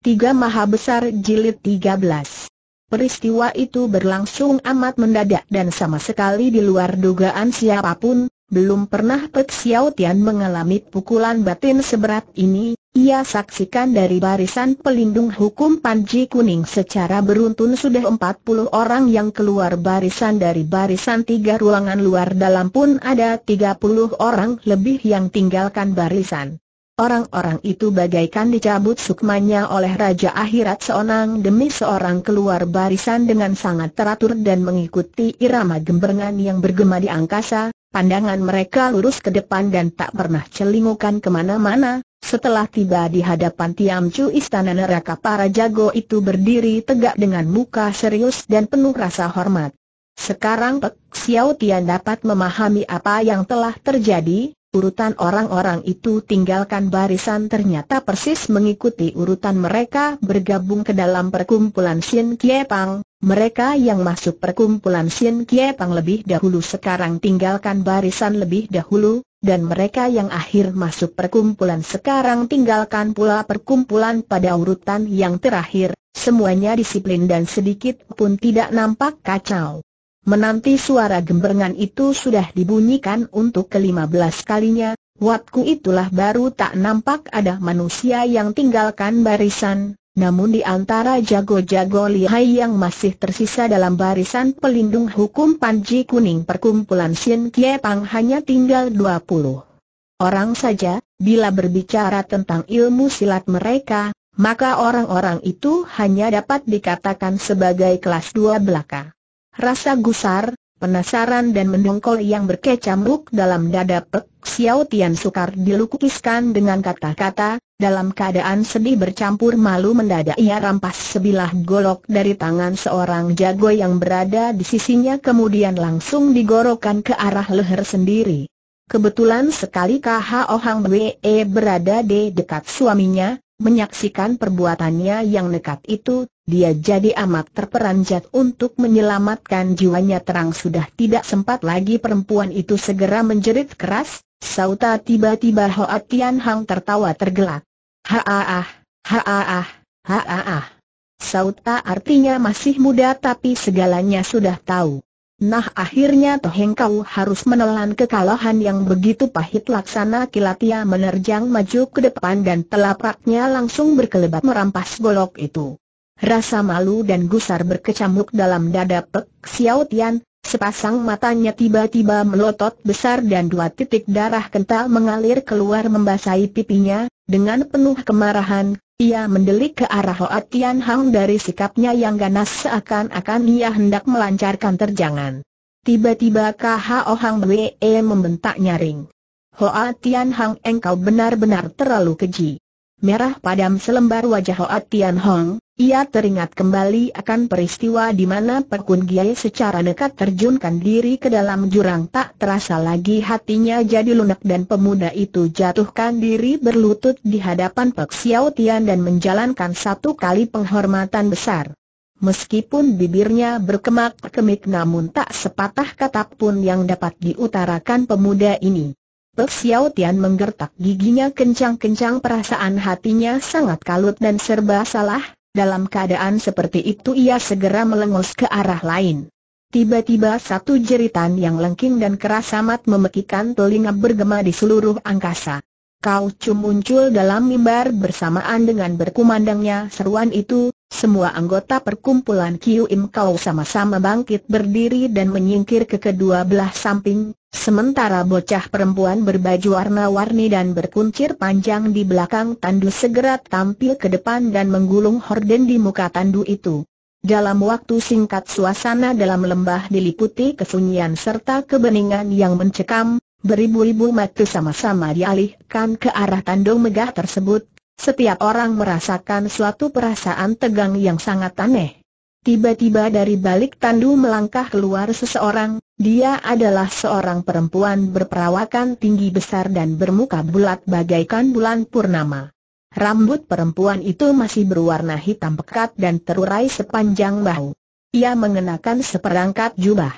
Tiga Maha Besar Jilid 13 Peristiwa itu berlangsung amat mendadak dan sama sekali di luar dugaan siapapun, belum pernah Pek Xiao Tian mengalami pukulan batin seberat ini, ia saksikan dari barisan pelindung hukum Panji Kuning secara beruntun sudah 40 orang yang keluar barisan dari barisan tiga ruangan luar dalam pun ada 30 orang lebih yang tinggalkan barisan. Orang-orang itu bagaikan dicabut sukmanya oleh Raja Akhirat seorang demi seorang keluar barisan dengan sangat teratur dan mengikuti irama gembrengan yang bergema di angkasa, pandangan mereka lurus ke depan dan tak pernah celingukan kemana-mana, setelah tiba di hadapan Chu istana neraka para jago itu berdiri tegak dengan muka serius dan penuh rasa hormat. Sekarang Pek Xiao Tian dapat memahami apa yang telah terjadi, urutan orang-orang itu tinggalkan barisan ternyata persis mengikuti urutan mereka bergabung ke dalam perkumpulan Sien Kie Pang. Mereka yang masuk perkumpulan Sien Kie Pang lebih dahulu sekarang tinggalkan barisan lebih dahulu, dan mereka yang akhir masuk perkumpulan sekarang tinggalkan pula perkumpulan pada urutan yang terakhir, semuanya disiplin dan sedikit pun tidak nampak kacau. Menanti suara gemberengan itu sudah dibunyikan untuk kelima belas kalinya, Watku itulah baru tak nampak ada manusia yang tinggalkan barisan, namun di antara jago-jago lihai yang masih tersisa dalam barisan pelindung hukum Panji Kuning perkumpulan Sien Kie Pang hanya tinggal 20 orang saja, bila berbicara tentang ilmu silat mereka, maka orang-orang itu hanya dapat dikatakan sebagai kelas dua belaka. Rasa gusar, penasaran dan mendongkol yang berkecamuk dalam dada Pek Xiao Tian sukar dilukiskan dengan kata-kata, dalam keadaan sedih bercampur malu mendadak ia rampas sebilah golok dari tangan seorang jago yang berada di sisinya kemudian langsung digorokkan ke arah leher sendiri. Kebetulan sekali KHO Hang Wee berada di dekat suaminya, Menyaksikan perbuatannya yang nekat itu, dia jadi amat terperanjat untuk menyelamatkan jiwanya terang sudah tidak sempat lagi perempuan itu segera menjerit keras, sauta tiba-tiba Hoa Tian Hang tertawa tergelak. Haaah, haaah, haaah. Sauta artinya masih muda tapi segalanya sudah tahu. Nah akhirnya Toheng kau harus menelan kekalahan yang begitu pahit laksana kilatia menerjang maju ke depan dan telapaknya langsung berkelebat merampas golok itu. Rasa malu dan gusar berkecamuk dalam dada Pek Xiao Tian, sepasang matanya tiba-tiba melotot besar dan dua titik darah kental mengalir keluar membasahi pipinya, dengan penuh kemarahan, ia mendelik ke arah Hoa Tian Hang dari sikapnya yang ganas seakan-akan ia hendak melancarkan terjangan. Tiba-tiba Kho Hang Wee membentak nyaring. Hoa Tian Hang engkau benar-benar terlalu keji. Merah padam selembar wajah Hoa Tian Hang, ia teringat kembali akan peristiwa di mana Pekun Giai secara nekat terjunkan diri ke dalam jurang tak terasa lagi hatinya jadi lunak dan pemuda itu jatuhkan diri berlutut di hadapan Pek Xiao Tian dan menjalankan satu kali penghormatan besar. Meskipun bibirnya berkemak-kemik namun tak sepatah kata pun yang dapat diutarakan pemuda ini. Pek Xiao Tian menggertak giginya kencang-kencang perasaan hatinya sangat kalut dan serba salah, dalam keadaan seperti itu ia segera melengus ke arah lain. Tiba-tiba satu jeritan yang lengking dan keras amat memekikan telinga bergema di seluruh angkasa. Kau cuma muncul dalam mimbar bersamaan dengan berkumandangnya seruan itu, semua anggota perkumpulan Kiu Im Kau sama-sama bangkit berdiri dan menyingkir ke kedua belah samping, sementara bocah perempuan berbaju warna-warni dan berkuncir panjang di belakang tandu segera tampil ke depan dan menggulung horden di muka tandu itu. Dalam waktu singkat suasana dalam lembah diliputi kesunyian serta kebeningan yang mencekam, beribu-ribu mata sama-sama dialihkan ke arah tandu megah tersebut, setiap orang merasakan suatu perasaan tegang yang sangat aneh. Tiba-tiba dari balik tandu melangkah keluar seseorang, dia adalah seorang perempuan berperawakan tinggi besar dan bermuka bulat bagaikan bulan purnama. Rambut perempuan itu masih berwarna hitam pekat dan terurai sepanjang bahu. Ia mengenakan seperangkat jubah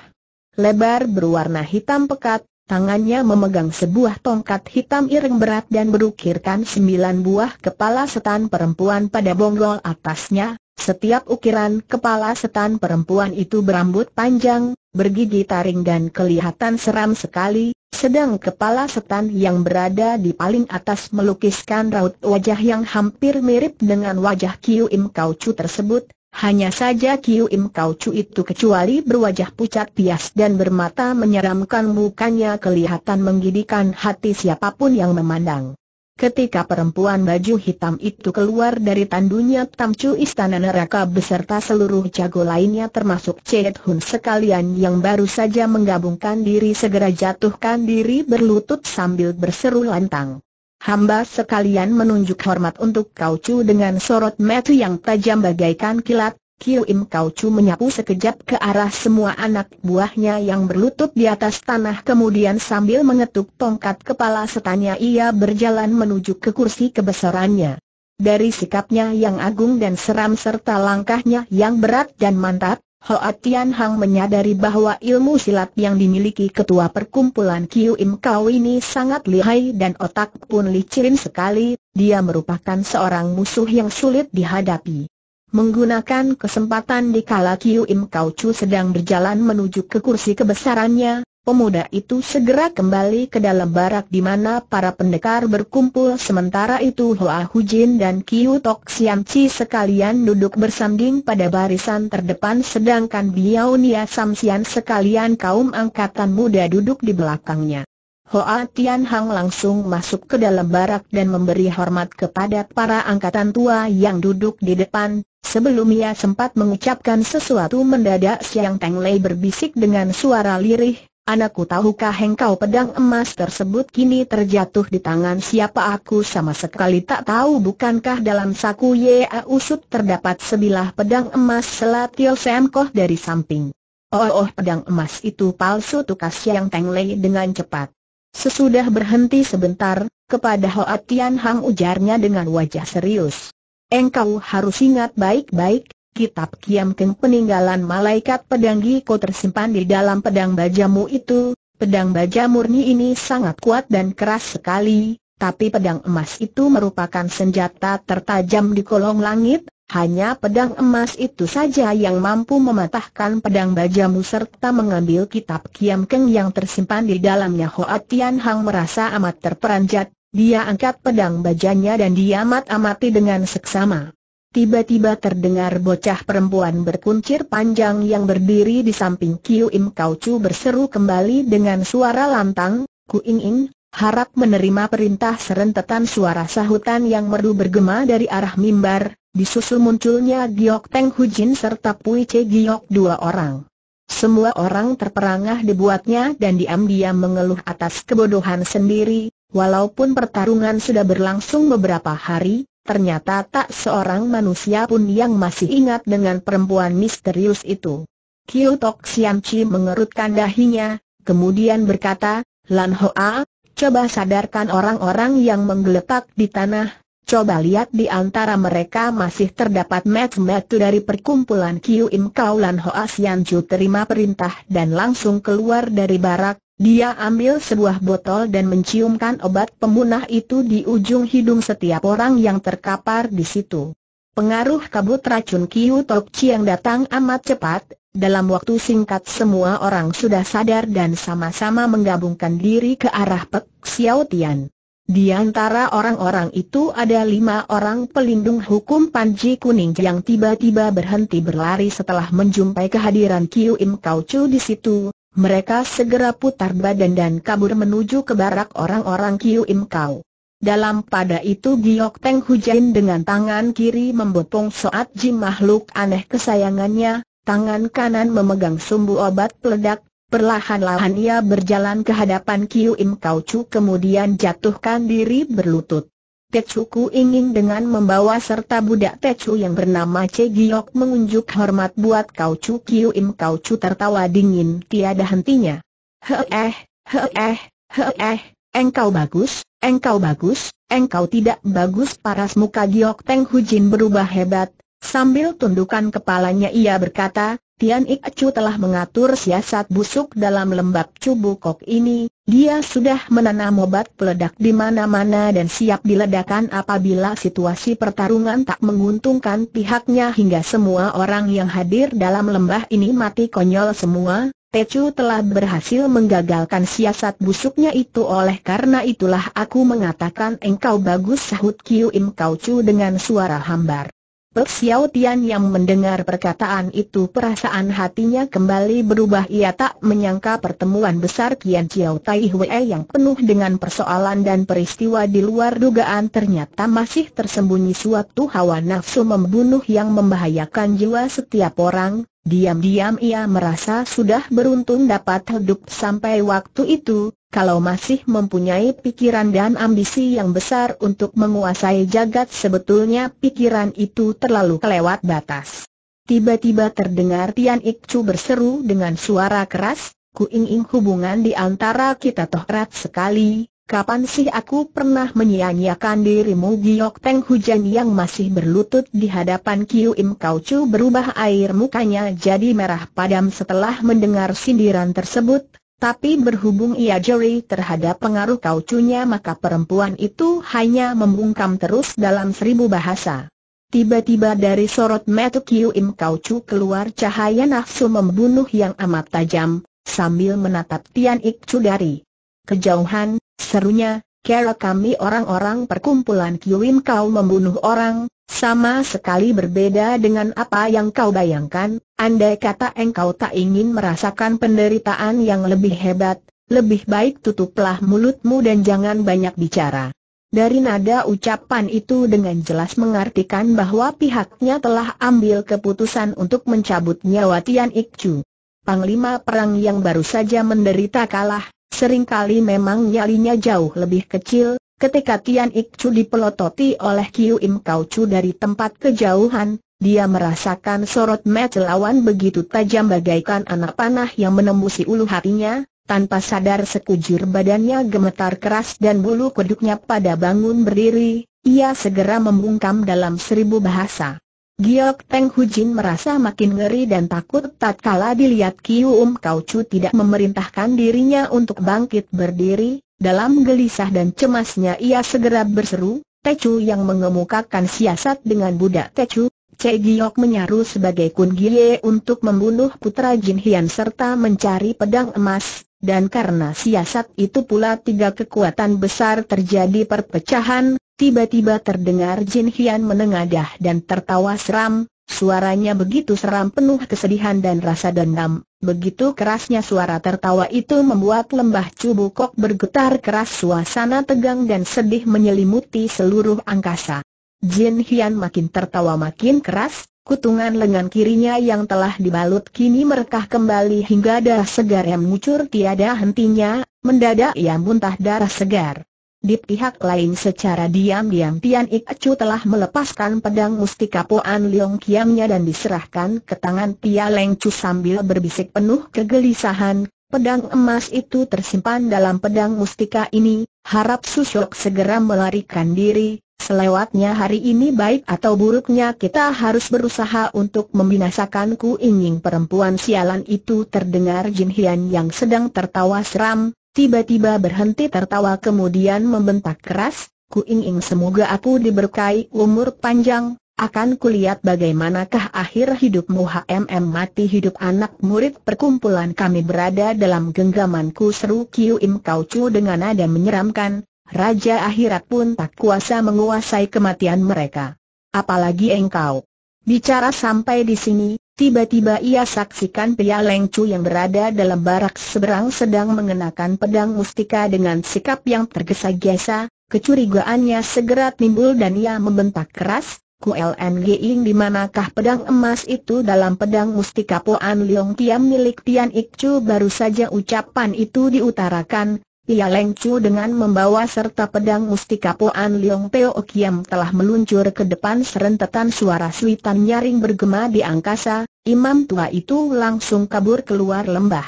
lebar berwarna hitam pekat, Tangannya memegang sebuah tongkat hitam ireng berat dan berukirkan sembilan buah kepala setan perempuan pada bonggol atasnya. Setiap ukiran kepala setan perempuan itu berambut panjang, bergigi taring dan kelihatan seram sekali, sedang kepala setan yang berada di paling atas melukiskan raut wajah yang hampir mirip dengan wajah Kiu Im Kau Chu tersebut, hanya saja Kiu Im Kau Chu itu kecuali berwajah pucat pias dan bermata menyeramkan mukanya kelihatan menggidikan hati siapapun yang memandang. Ketika perempuan baju hitam itu keluar dari tandunya Chu Istana Neraka beserta seluruh jago lainnya termasuk Chet Hun sekalian yang baru saja menggabungkan diri segera jatuhkan diri berlutut sambil berseru lantang hamba sekalian menunjuk hormat untuk Kau Chu dengan sorot mata yang tajam bagaikan kilat, Kiu Im Kau Chu menyapu sekejap ke arah semua anak buahnya yang berlutut di atas tanah kemudian sambil mengetuk tongkat kepala setannya ia berjalan menuju ke kursi kebesarannya. Dari sikapnya yang agung dan seram serta langkahnya yang berat dan mantap, Hoa Tian Hang menyadari bahwa ilmu silat yang dimiliki ketua perkumpulan Kiu Im Kau ini sangat lihai dan otak pun licin sekali, dia merupakan seorang musuh yang sulit dihadapi. Menggunakan kesempatan di kala Kiu Im Kau Chu sedang berjalan menuju ke kursi kebesarannya, pemuda itu segera kembali ke dalam barak di mana para pendekar berkumpul sementara itu Hoa Hujin dan Kiu Tok Siam Chi sekalian duduk bersanding pada barisan terdepan sedangkan Biao Nia Samsian sekalian kaum angkatan muda duduk di belakangnya. Hoa Tian Hang langsung masuk ke dalam barak dan memberi hormat kepada para angkatan tua yang duduk di depan, Sebelum ia sempat mengucapkan sesuatu mendadak Siang Teng Lei berbisik dengan suara lirih, Anakku tahukah engkau pedang emas tersebut kini terjatuh di tangan siapa aku sama sekali tak tahu bukankah dalam saku Yea Usut terdapat sebilah pedang emas selatil semkoh dari samping. Oh, oh pedang emas itu palsu tukas yang Tenglei dengan cepat. Sesudah berhenti sebentar, kepada Hoa Tian Hang ujarnya dengan wajah serius. Engkau harus ingat baik-baik, kitab Kiam Keng peninggalan malaikat pedanggi Giko tersimpan di dalam pedang bajamu itu, pedang baja murni ini sangat kuat dan keras sekali, tapi pedang emas itu merupakan senjata tertajam di kolong langit, hanya pedang emas itu saja yang mampu mematahkan pedang bajamu serta mengambil kitab Kiam Keng yang tersimpan di dalamnya Hoa Tian Hang merasa amat terperanjat, dia angkat pedang bajanya dan dia amat-amati dengan seksama. Tiba-tiba terdengar bocah perempuan berkuncir panjang yang berdiri di samping Kiu Im Kau Chu berseru kembali dengan suara lantang, Ku Ing Ing, harap menerima perintah serentetan suara sahutan yang merdu bergema dari arah mimbar, disusul munculnya Giok Teng Hu Jin serta Pui Che Giok dua orang. Semua orang terperangah dibuatnya dan diam-diam mengeluh atas kebodohan sendiri, walaupun pertarungan sudah berlangsung beberapa hari, ternyata tak seorang manusia pun yang masih ingat dengan perempuan misterius itu. Kiu Tok Sian Chi mengerutkan dahinya, kemudian berkata, Lan Hoa, coba sadarkan orang-orang yang menggeletak di tanah, coba lihat di antara mereka masih terdapat metu-metu dari perkumpulan Kiu Im Kau Lan Hoa Sian Chu terima perintah dan langsung keluar dari barak, dia ambil sebuah botol dan menciumkan obat pemunah itu di ujung hidung setiap orang yang terkapar di situ. Pengaruh kabut racun Kiu Tok yang datang amat cepat, dalam waktu singkat semua orang sudah sadar dan sama-sama menggabungkan diri ke arah Pek Xiao Tian. Di antara orang-orang itu ada lima orang pelindung hukum Panji Kuning yang tiba-tiba berhenti berlari setelah menjumpai kehadiran Kiu Im Kau Chu di situ, mereka segera putar badan dan kabur menuju ke barak orang-orang Kiu Im Kau. Dalam pada itu Giok Teng Hujain dengan tangan kiri membopong Soat Jim makhluk aneh kesayangannya, tangan kanan memegang sumbu obat peledak, perlahan-lahan ia berjalan ke hadapan Kiu Im Kau Chu kemudian jatuhkan diri berlutut. Pecuku ingin dengan membawa serta budak Pecu yang bernama Cegiok mengunjuk hormat buat Kau Chu Kiu Im Kau Chu tertawa dingin tiada hentinya. He eh, he eh, he eh, engkau bagus, engkau bagus, engkau tidak bagus paras muka Giok Teng Hujin berubah hebat, sambil tundukan kepalanya ia berkata, Tian Ik Chu telah mengatur siasat busuk dalam lembab cubu kok ini, dia sudah menanam obat peledak di mana-mana dan siap diledakkan apabila situasi pertarungan tak menguntungkan pihaknya hingga semua orang yang hadir dalam lembah ini mati konyol semua. Tecu telah berhasil menggagalkan siasat busuknya itu oleh karena itulah aku mengatakan engkau bagus sahut Kiu Im Kau Chu dengan suara hambar. Pek Xiao Tian yang mendengar perkataan itu perasaan hatinya kembali berubah ia tak menyangka pertemuan besar Kian Chiao Tai Hwe yang penuh dengan persoalan dan peristiwa di luar dugaan ternyata masih tersembunyi suatu hawa nafsu membunuh yang membahayakan jiwa setiap orang, Diam-diam ia merasa sudah beruntung dapat hidup sampai waktu itu, kalau masih mempunyai pikiran dan ambisi yang besar untuk menguasai jagat sebetulnya pikiran itu terlalu kelewat batas. Tiba-tiba terdengar Tian Ikcu berseru dengan suara keras, "Ku ingin hubungan di antara kita toh erat sekali, Kapan sih aku pernah menyia-nyiakan dirimu Giok Teng Hujan yang masih berlutut di hadapan Kiu Im Kau Chu berubah air mukanya jadi merah padam setelah mendengar sindiran tersebut, tapi berhubung ia jeri terhadap pengaruh Kau Chu-nya maka perempuan itu hanya membungkam terus dalam seribu bahasa. Tiba-tiba dari sorot mata Kiu Im Kau Chu keluar cahaya nafsu membunuh yang amat tajam, sambil menatap Tian Ik Chu dari kejauhan, Serunya, kera kami orang-orang perkumpulan Kiwim kau membunuh orang, sama sekali berbeda dengan apa yang kau bayangkan, andai kata engkau tak ingin merasakan penderitaan yang lebih hebat, lebih baik tutuplah mulutmu dan jangan banyak bicara. Dari nada ucapan itu dengan jelas mengartikan bahwa pihaknya telah ambil keputusan untuk mencabut nyawa Tian Ikcu. Panglima perang yang baru saja menderita kalah, Seringkali memang nyalinya jauh lebih kecil, ketika Tian Ik Chu dipelototi oleh Kiu Im Kau Chu dari tempat kejauhan, dia merasakan sorot mata lawan begitu tajam bagaikan anak panah yang menembusi ulu hatinya, tanpa sadar sekujur badannya gemetar keras dan bulu kuduknya pada bangun berdiri, ia segera membungkam dalam seribu bahasa. Giok Hu Hujin merasa makin ngeri dan takut tatkala dilihat Kiu um Kau Kaucu tidak memerintahkan dirinya untuk bangkit berdiri, dalam gelisah dan cemasnya ia segera berseru, Chu yang mengemukakan siasat dengan budak Chu, Che Giok menyaru sebagai Kun Gie untuk membunuh putra Jin Hian serta mencari pedang emas, dan karena siasat itu pula tiga kekuatan besar terjadi perpecahan, Tiba-tiba terdengar Jin Hian menengadah dan tertawa seram, suaranya begitu seram penuh kesedihan dan rasa dendam. Begitu kerasnya suara tertawa itu membuat lembah Cubukok bergetar keras suasana tegang dan sedih menyelimuti seluruh angkasa. Jin Hian makin tertawa makin keras, kutungan lengan kirinya yang telah dibalut kini merekah kembali hingga darah segar yang mengucur tiada hentinya, mendadak ia muntah darah segar. Di pihak lain secara diam-diam Tian Ik Chu telah melepaskan pedang mustika Poan Leong Kiamnya dan diserahkan ke tangan Pia Leng Chu sambil berbisik penuh kegelisahan, pedang emas itu tersimpan dalam pedang mustika ini, harap Susok segera melarikan diri, selewatnya hari ini baik atau buruknya kita harus berusaha untuk membinasakan Ku perempuan sialan itu terdengar Jin Hian yang sedang tertawa seram, tiba-tiba berhenti tertawa kemudian membentak keras, Ku ingin semoga aku diberkahi umur panjang, akan kulihat bagaimanakah akhir hidupmu HMM mati hidup anak murid perkumpulan kami berada dalam genggamanku seru Kiu Im Kau Chu dengan nada menyeramkan, Raja akhirat pun tak kuasa menguasai kematian mereka. Apalagi engkau. Bicara sampai di sini, Tiba-tiba ia saksikan pria lengcu yang berada dalam barak seberang sedang mengenakan pedang mustika dengan sikap yang tergesa-gesa, kecurigaannya segera timbul dan ia membentak keras, "Ku LNG, di manakah pedang emas itu dalam pedang mustika Poan Leong Tiam milik Tian Ik Chu baru saja ucapan itu diutarakan, ia Leng dengan membawa serta pedang mustika Poan Leong Peo Okiam telah meluncur ke depan serentetan suara suitan nyaring bergema di angkasa, imam tua itu langsung kabur keluar lembah.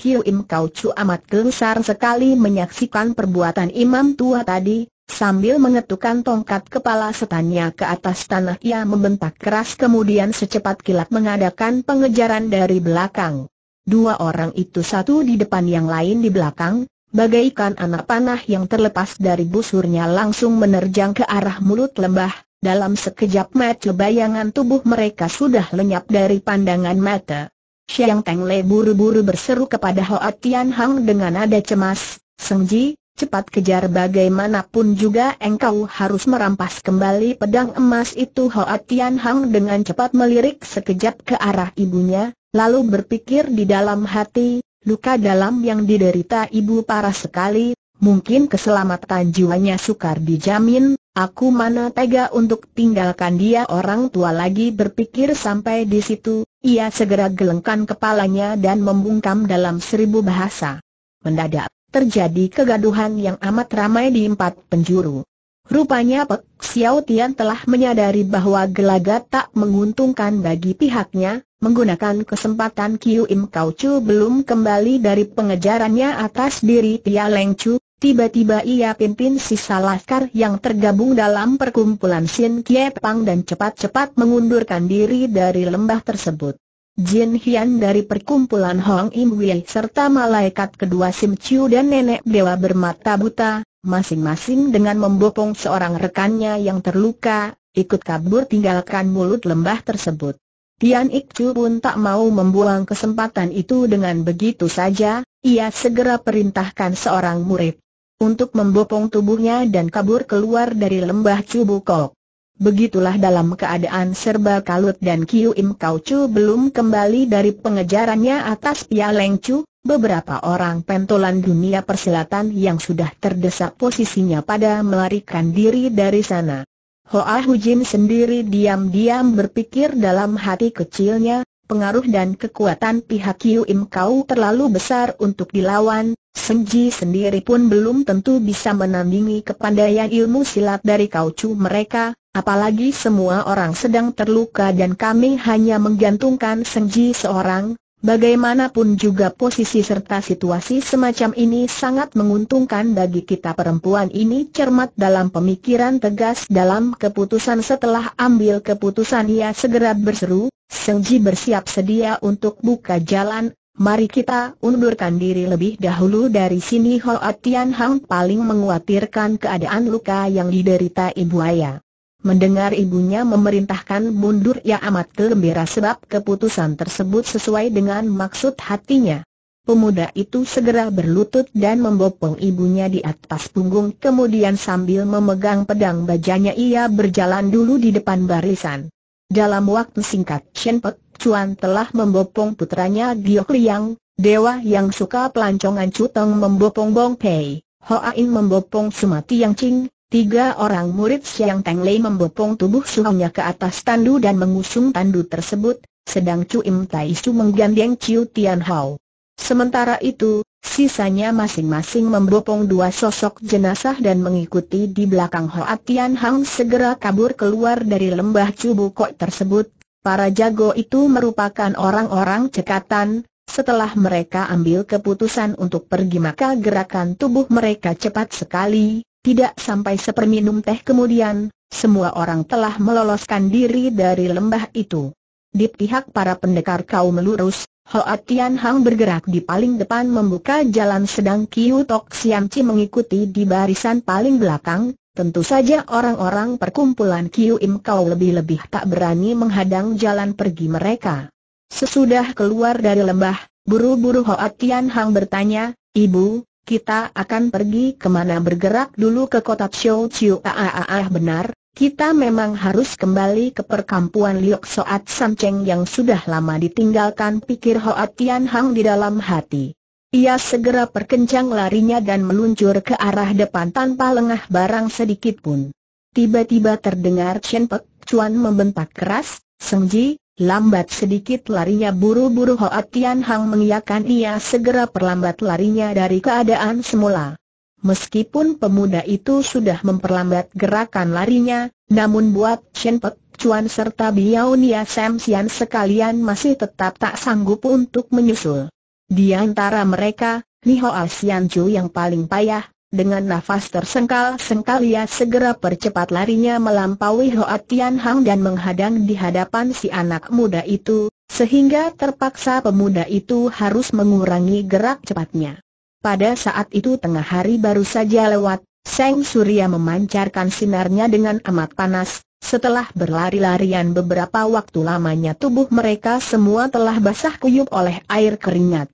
Kiu Im Kau Chu amat gelisar sekali menyaksikan perbuatan imam tua tadi, Sambil mengetukkan tongkat kepala setannya ke atas tanah ia membentak keras kemudian secepat kilat mengadakan pengejaran dari belakang. Dua orang itu satu di depan yang lain di belakang, bagaikan anak panah yang terlepas dari busurnya langsung menerjang ke arah mulut lembah, dalam sekejap mata bayangan tubuh mereka sudah lenyap dari pandangan mata. Xiang Teng Le buru-buru berseru kepada Hoa Tian Hang dengan nada cemas, Seng Ji, cepat kejar bagaimanapun juga engkau harus merampas kembali pedang emas itu Hoa Tian Hang dengan cepat melirik sekejap ke arah ibunya, lalu berpikir di dalam hati, Luka dalam yang diderita ibu parah sekali, mungkin keselamatan jiwanya sukar dijamin, aku mana tega untuk tinggalkan dia orang tua lagi berpikir sampai di situ, ia segera gelengkan kepalanya dan membungkam dalam seribu bahasa. Mendadak, terjadi kegaduhan yang amat ramai di empat penjuru. Rupanya Pek Xiao Tian telah menyadari bahwa gelagat tak menguntungkan bagi pihaknya, Menggunakan kesempatan Kiu Im Kau Chu belum kembali dari pengejarannya atas diri Tia Leng Chu, tiba-tiba ia pimpin sisa laskar yang tergabung dalam perkumpulan Sin Kie Pang dan cepat-cepat mengundurkan diri dari lembah tersebut. Jin Hian dari perkumpulan Hong Im Wei serta malaikat kedua Sim Chiu dan nenek dewa bermata buta, masing-masing dengan membopong seorang rekannya yang terluka, ikut kabur tinggalkan mulut lembah tersebut. Tian Ikcu pun tak mau membuang kesempatan itu dengan begitu saja, ia segera perintahkan seorang murid untuk membopong tubuhnya dan kabur keluar dari lembah Cubukok. Begitulah dalam keadaan serba kalut dan Kiu Im Kau Chu belum kembali dari pengejarannya atas Pia Chu, beberapa orang pentolan dunia persilatan yang sudah terdesak posisinya pada melarikan diri dari sana. Hoa Hujin sendiri diam-diam berpikir dalam hati kecilnya, pengaruh dan kekuatan pihak Yu Im Kau terlalu besar untuk dilawan, Ji sendiri pun belum tentu bisa menandingi kepandaian ilmu silat dari Kau Chu mereka, apalagi semua orang sedang terluka dan kami hanya menggantungkan Ji seorang, Bagaimanapun juga posisi serta situasi semacam ini sangat menguntungkan bagi kita perempuan ini cermat dalam pemikiran tegas dalam keputusan setelah ambil keputusan ia segera berseru, Sengji bersiap sedia untuk buka jalan, mari kita undurkan diri lebih dahulu dari sini Hoa Tian Hang paling menguatirkan keadaan luka yang diderita ibu ayah. Mendengar ibunya memerintahkan mundur ia amat gembira sebab keputusan tersebut sesuai dengan maksud hatinya. Pemuda itu segera berlutut dan membopong ibunya di atas punggung kemudian sambil memegang pedang bajanya ia berjalan dulu di depan barisan. Dalam waktu singkat Chen Pek Chuan telah membopong putranya Giok Liang, dewa yang suka pelancongan Cutong membopong Bong Pei, Hoa In membopong Sumati Yang Ching, Tiga orang murid Siang Teng Lei membopong tubuh suhunya ke atas tandu dan mengusung tandu tersebut, sedang Chu Im Tai Su menggandeng Chiu Tian Hao. Sementara itu, sisanya masing-masing membopong dua sosok jenazah dan mengikuti di belakang Hoa Tian Hang segera kabur keluar dari lembah Cubu Kok tersebut. Para jago itu merupakan orang-orang cekatan, setelah mereka ambil keputusan untuk pergi maka gerakan tubuh mereka cepat sekali, tidak sampai seperminum teh kemudian, semua orang telah meloloskan diri dari lembah itu. Di pihak para pendekar kaum lurus, Hoa Tian Hang bergerak di paling depan membuka jalan sedang Kiu Tok Siam Chi mengikuti di barisan paling belakang, tentu saja orang-orang perkumpulan Kiu Im Kau lebih-lebih tak berani menghadang jalan pergi mereka. Sesudah keluar dari lembah, buru-buru Hoa Tian Hang bertanya, Ibu, kita akan pergi kemana bergerak dulu ke kota Xiu Chiu ah, ah, ah, ah benar, kita memang harus kembali ke perkampuan Liok Soat Cheng yang sudah lama ditinggalkan pikir Hoat Tian Hang di dalam hati. Ia segera perkencang larinya dan meluncur ke arah depan tanpa lengah barang sedikit pun. Tiba-tiba terdengar Chen Pek Chuan membentak keras, Ji. Lambat sedikit larinya buru-buru Hoa Tian Hang mengiakan ia segera perlambat larinya dari keadaan semula. Meskipun pemuda itu sudah memperlambat gerakan larinya, namun buat Chen Pek Chuan serta Biao Nia Sam Sian sekalian masih tetap tak sanggup untuk menyusul. Di antara mereka, Ni Hoa Sian Chu yang paling payah, dengan nafas tersengkal-sengkal ia segera percepat larinya melampaui Hoa Tian Hang dan menghadang di hadapan si anak muda itu, sehingga terpaksa pemuda itu harus mengurangi gerak cepatnya. Pada saat itu tengah hari baru saja lewat, Seng Surya memancarkan sinarnya dengan amat panas, setelah berlari-larian beberapa waktu lamanya tubuh mereka semua telah basah kuyup oleh air keringat.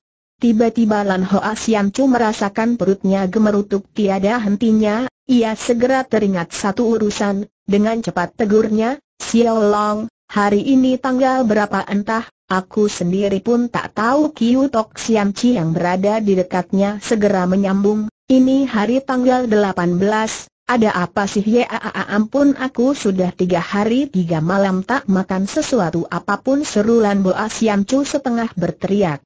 Tiba-tiba Lan Hoa Siam Chu merasakan perutnya gemerutuk tiada hentinya, ia segera teringat satu urusan, dengan cepat tegurnya, Xiao Long, hari ini tanggal berapa entah, aku sendiri pun tak tahu Kiu Tok Siang Chi yang berada di dekatnya segera menyambung, ini hari tanggal 18, ada apa sih ya ampun aku sudah tiga hari tiga malam tak makan sesuatu apapun serulan Boa Siam Chu setengah berteriak.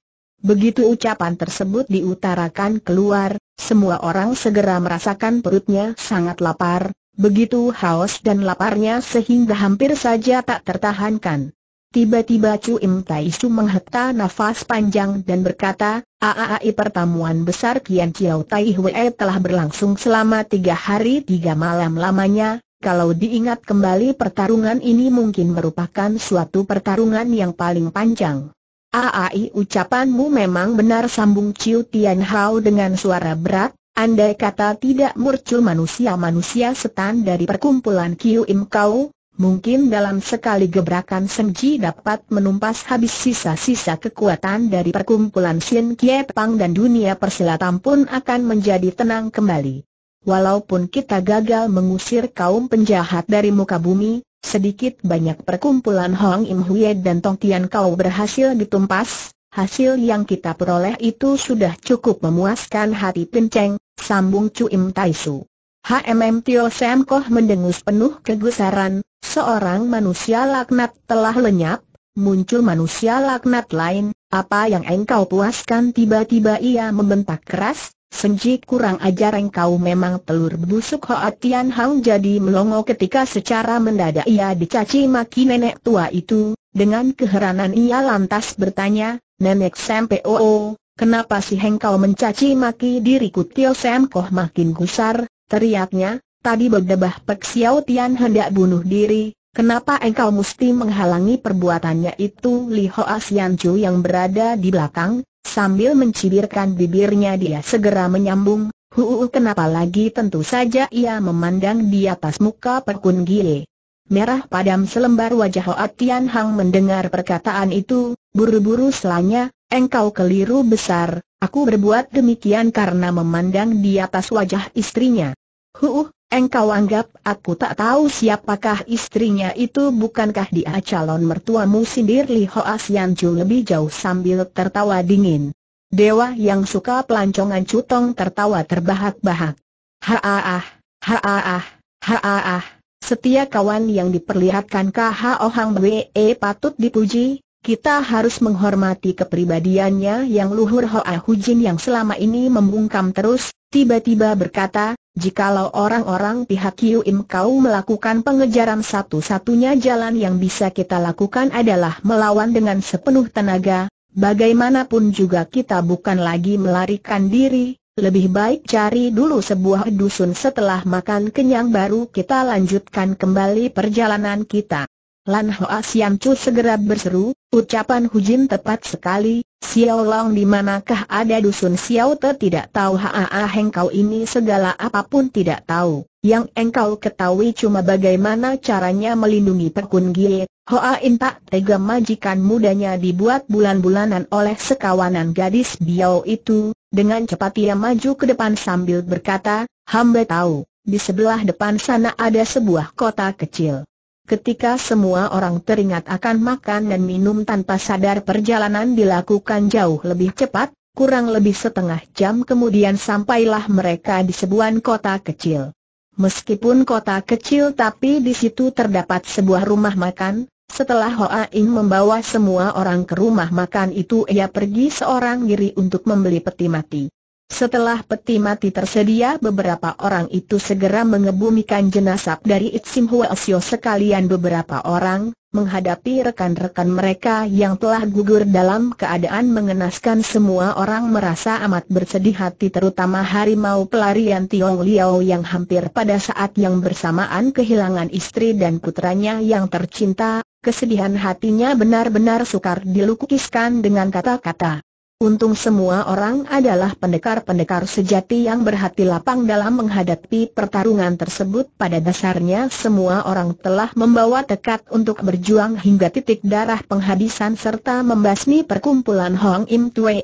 Begitu ucapan tersebut diutarakan keluar, semua orang segera merasakan perutnya sangat lapar, begitu haus dan laparnya sehingga hampir saja tak tertahankan. Tiba-tiba Chu Im Tai Su nafas panjang dan berkata, AAI pertemuan besar Kian Chiao Tai Hwe telah berlangsung selama tiga hari tiga malam lamanya, kalau diingat kembali pertarungan ini mungkin merupakan suatu pertarungan yang paling panjang. Aai ucapanmu memang benar sambung Ciu Tian Hao dengan suara berat, andai kata tidak muncul manusia-manusia setan dari perkumpulan Kiu Im Kau, mungkin dalam sekali gebrakan senji dapat menumpas habis sisa-sisa kekuatan dari perkumpulan Sien Kie Pang dan dunia persilatan pun akan menjadi tenang kembali. Walaupun kita gagal mengusir kaum penjahat dari muka bumi, Sedikit banyak perkumpulan Hong Im Hue dan Tong Tian Kau berhasil ditumpas, hasil yang kita peroleh itu sudah cukup memuaskan hati Cheng, sambung Cuim Tai Su. HMM Tio Sam Koh mendengus penuh kegusaran, seorang manusia laknat telah lenyap, muncul manusia laknat lain, apa yang engkau puaskan tiba-tiba ia membentak keras, Senji kurang ajar engkau memang telur busuk Hoa Tian Hang jadi melongo ketika secara mendadak ia dicaci maki nenek tua itu, dengan keheranan ia lantas bertanya, Nenek Sam P.O.O., oh, oh, kenapa sih engkau mencaci maki diriku Tio Sam Koh makin gusar, teriaknya, tadi berdebah Pek Xiao Tian hendak bunuh diri, Kenapa engkau mesti menghalangi perbuatannya itu Li Hoa Sian Chu yang berada di belakang, Sambil mencibirkan bibirnya dia segera menyambung, Huu kenapa lagi tentu saja ia memandang di atas muka Perkun Gile. Merah padam selembar wajah Hoa Tian Hang mendengar perkataan itu, buru-buru selanya, engkau keliru besar, aku berbuat demikian karena memandang di atas wajah istrinya. Huh, engkau anggap aku tak tahu siapakah istrinya itu bukankah dia calon mertuamu sindir Li Hoa Sian Chu lebih jauh sambil tertawa dingin. Dewa yang suka pelancongan cutong tertawa terbahak-bahak. ah ah, ah ah, ha-ah-ah, ah ah. setia kawan yang diperlihatkan KHO Hang Wee patut dipuji, kita harus menghormati kepribadiannya yang luhur Hoa Hujin yang selama ini membungkam terus, tiba-tiba berkata, Jikalau orang-orang pihak Yu Im Kau melakukan pengejaran satu-satunya jalan yang bisa kita lakukan adalah melawan dengan sepenuh tenaga, bagaimanapun juga kita bukan lagi melarikan diri, lebih baik cari dulu sebuah dusun setelah makan kenyang baru kita lanjutkan kembali perjalanan kita. Lan Hoa Sian Chu segera berseru, ucapan Hu Jin tepat sekali, Xiao Long di manakah ada dusun Xiao Te tidak tahu Haa kau ini segala apapun tidak tahu, yang engkau ketahui cuma bagaimana caranya melindungi pekun gie, Hoa In tak tega majikan mudanya dibuat bulan-bulanan oleh sekawanan gadis Biao itu, dengan cepat ia maju ke depan sambil berkata, hamba tahu, di sebelah depan sana ada sebuah kota kecil. Ketika semua orang teringat akan makan dan minum tanpa sadar perjalanan dilakukan jauh lebih cepat, kurang lebih setengah jam kemudian sampailah mereka di sebuah kota kecil. Meskipun kota kecil tapi di situ terdapat sebuah rumah makan, setelah Hoa Ing membawa semua orang ke rumah makan itu ia pergi seorang diri untuk membeli peti mati. Setelah peti mati tersedia beberapa orang itu segera mengebumikan jenazah dari Itsim Huasyo sekalian beberapa orang, menghadapi rekan-rekan mereka yang telah gugur dalam keadaan mengenaskan semua orang merasa amat bersedih hati terutama harimau pelarian Tiong Liao yang hampir pada saat yang bersamaan kehilangan istri dan putranya yang tercinta, kesedihan hatinya benar-benar sukar dilukiskan dengan kata-kata. Untung semua orang adalah pendekar-pendekar sejati yang berhati lapang dalam menghadapi pertarungan tersebut pada dasarnya semua orang telah membawa tekad untuk berjuang hingga titik darah penghabisan serta membasmi perkumpulan Hong Im Tue,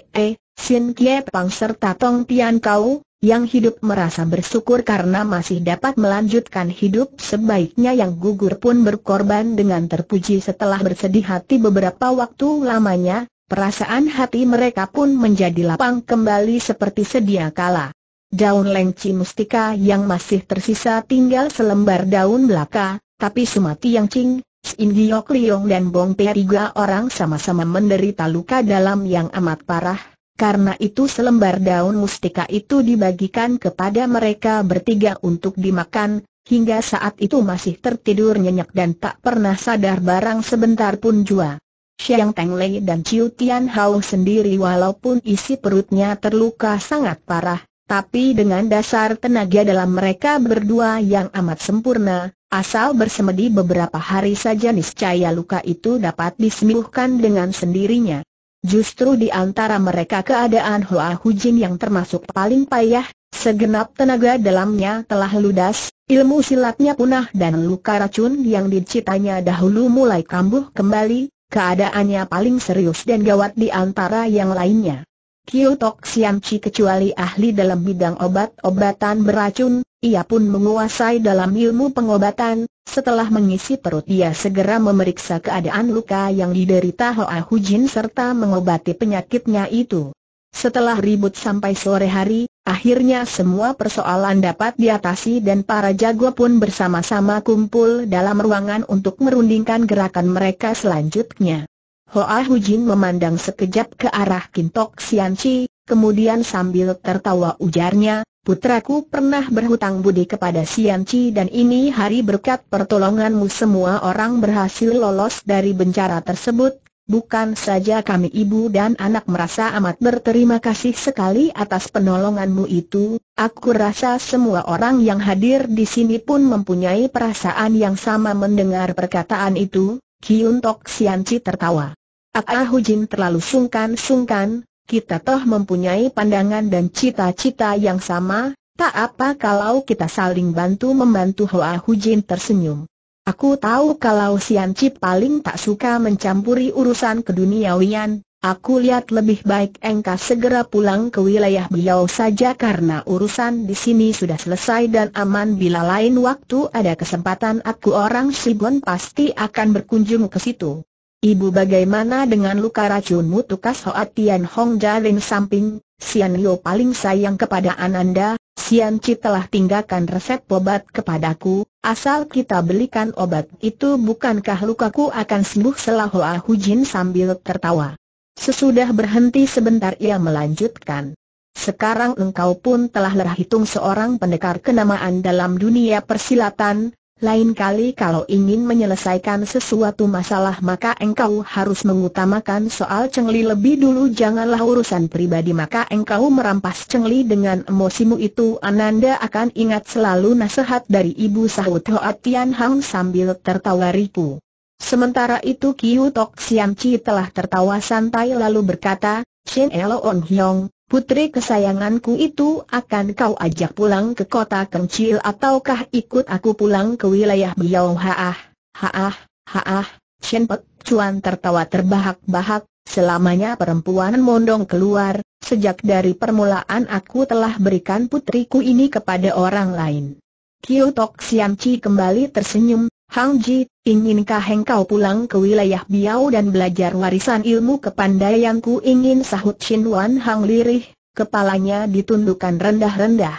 Sin Kie Pang serta Tong Tian Kau, yang hidup merasa bersyukur karena masih dapat melanjutkan hidup sebaiknya yang gugur pun berkorban dengan terpuji setelah bersedih hati beberapa waktu lamanya, Perasaan hati mereka pun menjadi lapang kembali seperti sedia kala. Daun lengci mustika yang masih tersisa tinggal selembar daun belaka, tapi Sumati Yang Cing, Sin Liong dan Bong Pe tiga orang sama-sama menderita luka dalam yang amat parah, karena itu selembar daun mustika itu dibagikan kepada mereka bertiga untuk dimakan, hingga saat itu masih tertidur nyenyak dan tak pernah sadar barang sebentar pun jua. Xiang Lei dan Chiu Tian Hao sendiri walaupun isi perutnya terluka sangat parah, tapi dengan dasar tenaga dalam mereka berdua yang amat sempurna, asal bersemedi beberapa hari saja niscaya luka itu dapat disembuhkan dengan sendirinya. Justru di antara mereka keadaan Hua Hujin yang termasuk paling payah, segenap tenaga dalamnya telah ludas, ilmu silatnya punah dan luka racun yang dicitanya dahulu mulai kambuh kembali, Keadaannya paling serius dan gawat di antara yang lainnya. Siam Siamci kecuali ahli dalam bidang obat-obatan beracun, ia pun menguasai dalam ilmu pengobatan, setelah mengisi perut ia segera memeriksa keadaan luka yang diderita Hoa Hujin serta mengobati penyakitnya itu. Setelah ribut sampai sore hari, akhirnya semua persoalan dapat diatasi dan para jago pun bersama-sama kumpul dalam ruangan untuk merundingkan gerakan mereka selanjutnya. Hoa Hujin memandang sekejap ke arah Kintok Sianci, kemudian sambil tertawa ujarnya, putraku pernah berhutang budi kepada Sianci dan ini hari berkat pertolonganmu semua orang berhasil lolos dari bencara tersebut, Bukan saja kami ibu dan anak merasa amat berterima kasih sekali atas penolonganmu itu, aku rasa semua orang yang hadir di sini pun mempunyai perasaan yang sama mendengar perkataan itu, Kiun Tok Sianci tertawa. Hu Jin terlalu sungkan-sungkan, kita toh mempunyai pandangan dan cita-cita yang sama, tak apa kalau kita saling bantu-membantu Hoa Jin tersenyum. Aku tahu kalau Sian Cip paling tak suka mencampuri urusan keduniawian, aku lihat lebih baik engkau segera pulang ke wilayah beliau saja karena urusan di sini sudah selesai dan aman bila lain waktu ada kesempatan aku orang Sibon pasti akan berkunjung ke situ. Ibu bagaimana dengan luka racunmu tukas Hoat Tian Hong jaring samping, Sian Yo paling sayang kepada Ananda, Dianci Chi telah tinggalkan resep obat kepadaku, asal kita belikan obat itu bukankah lukaku akan sembuh selahua Hujin sambil tertawa. Sesudah berhenti sebentar ia melanjutkan. Sekarang engkau pun telah lerah hitung seorang pendekar kenamaan dalam dunia persilatan, lain kali kalau ingin menyelesaikan sesuatu masalah maka engkau harus mengutamakan soal cengli lebih dulu janganlah urusan pribadi maka engkau merampas cengli dengan emosimu itu Ananda akan ingat selalu nasihat dari ibu sahut Hoa Tian Hang sambil tertawa ripu. Sementara itu Kiu Tok Sian Chi telah tertawa santai lalu berkata, Shin Elo On Hyong, Putri kesayanganku itu akan kau ajak pulang ke kota kecil ataukah ikut aku pulang ke wilayah Biao Haah, Haah, Haah, Chen Pek Chuan tertawa terbahak-bahak, selamanya perempuan mondong keluar, sejak dari permulaan aku telah berikan putriku ini kepada orang lain. Kiu Tok Siam Chi kembali tersenyum, Hang Ji, inginkah engkau pulang ke wilayah Biao dan belajar warisan ilmu kepandaianku ingin sahut Shin Wan Hang lirih, kepalanya ditundukkan rendah-rendah.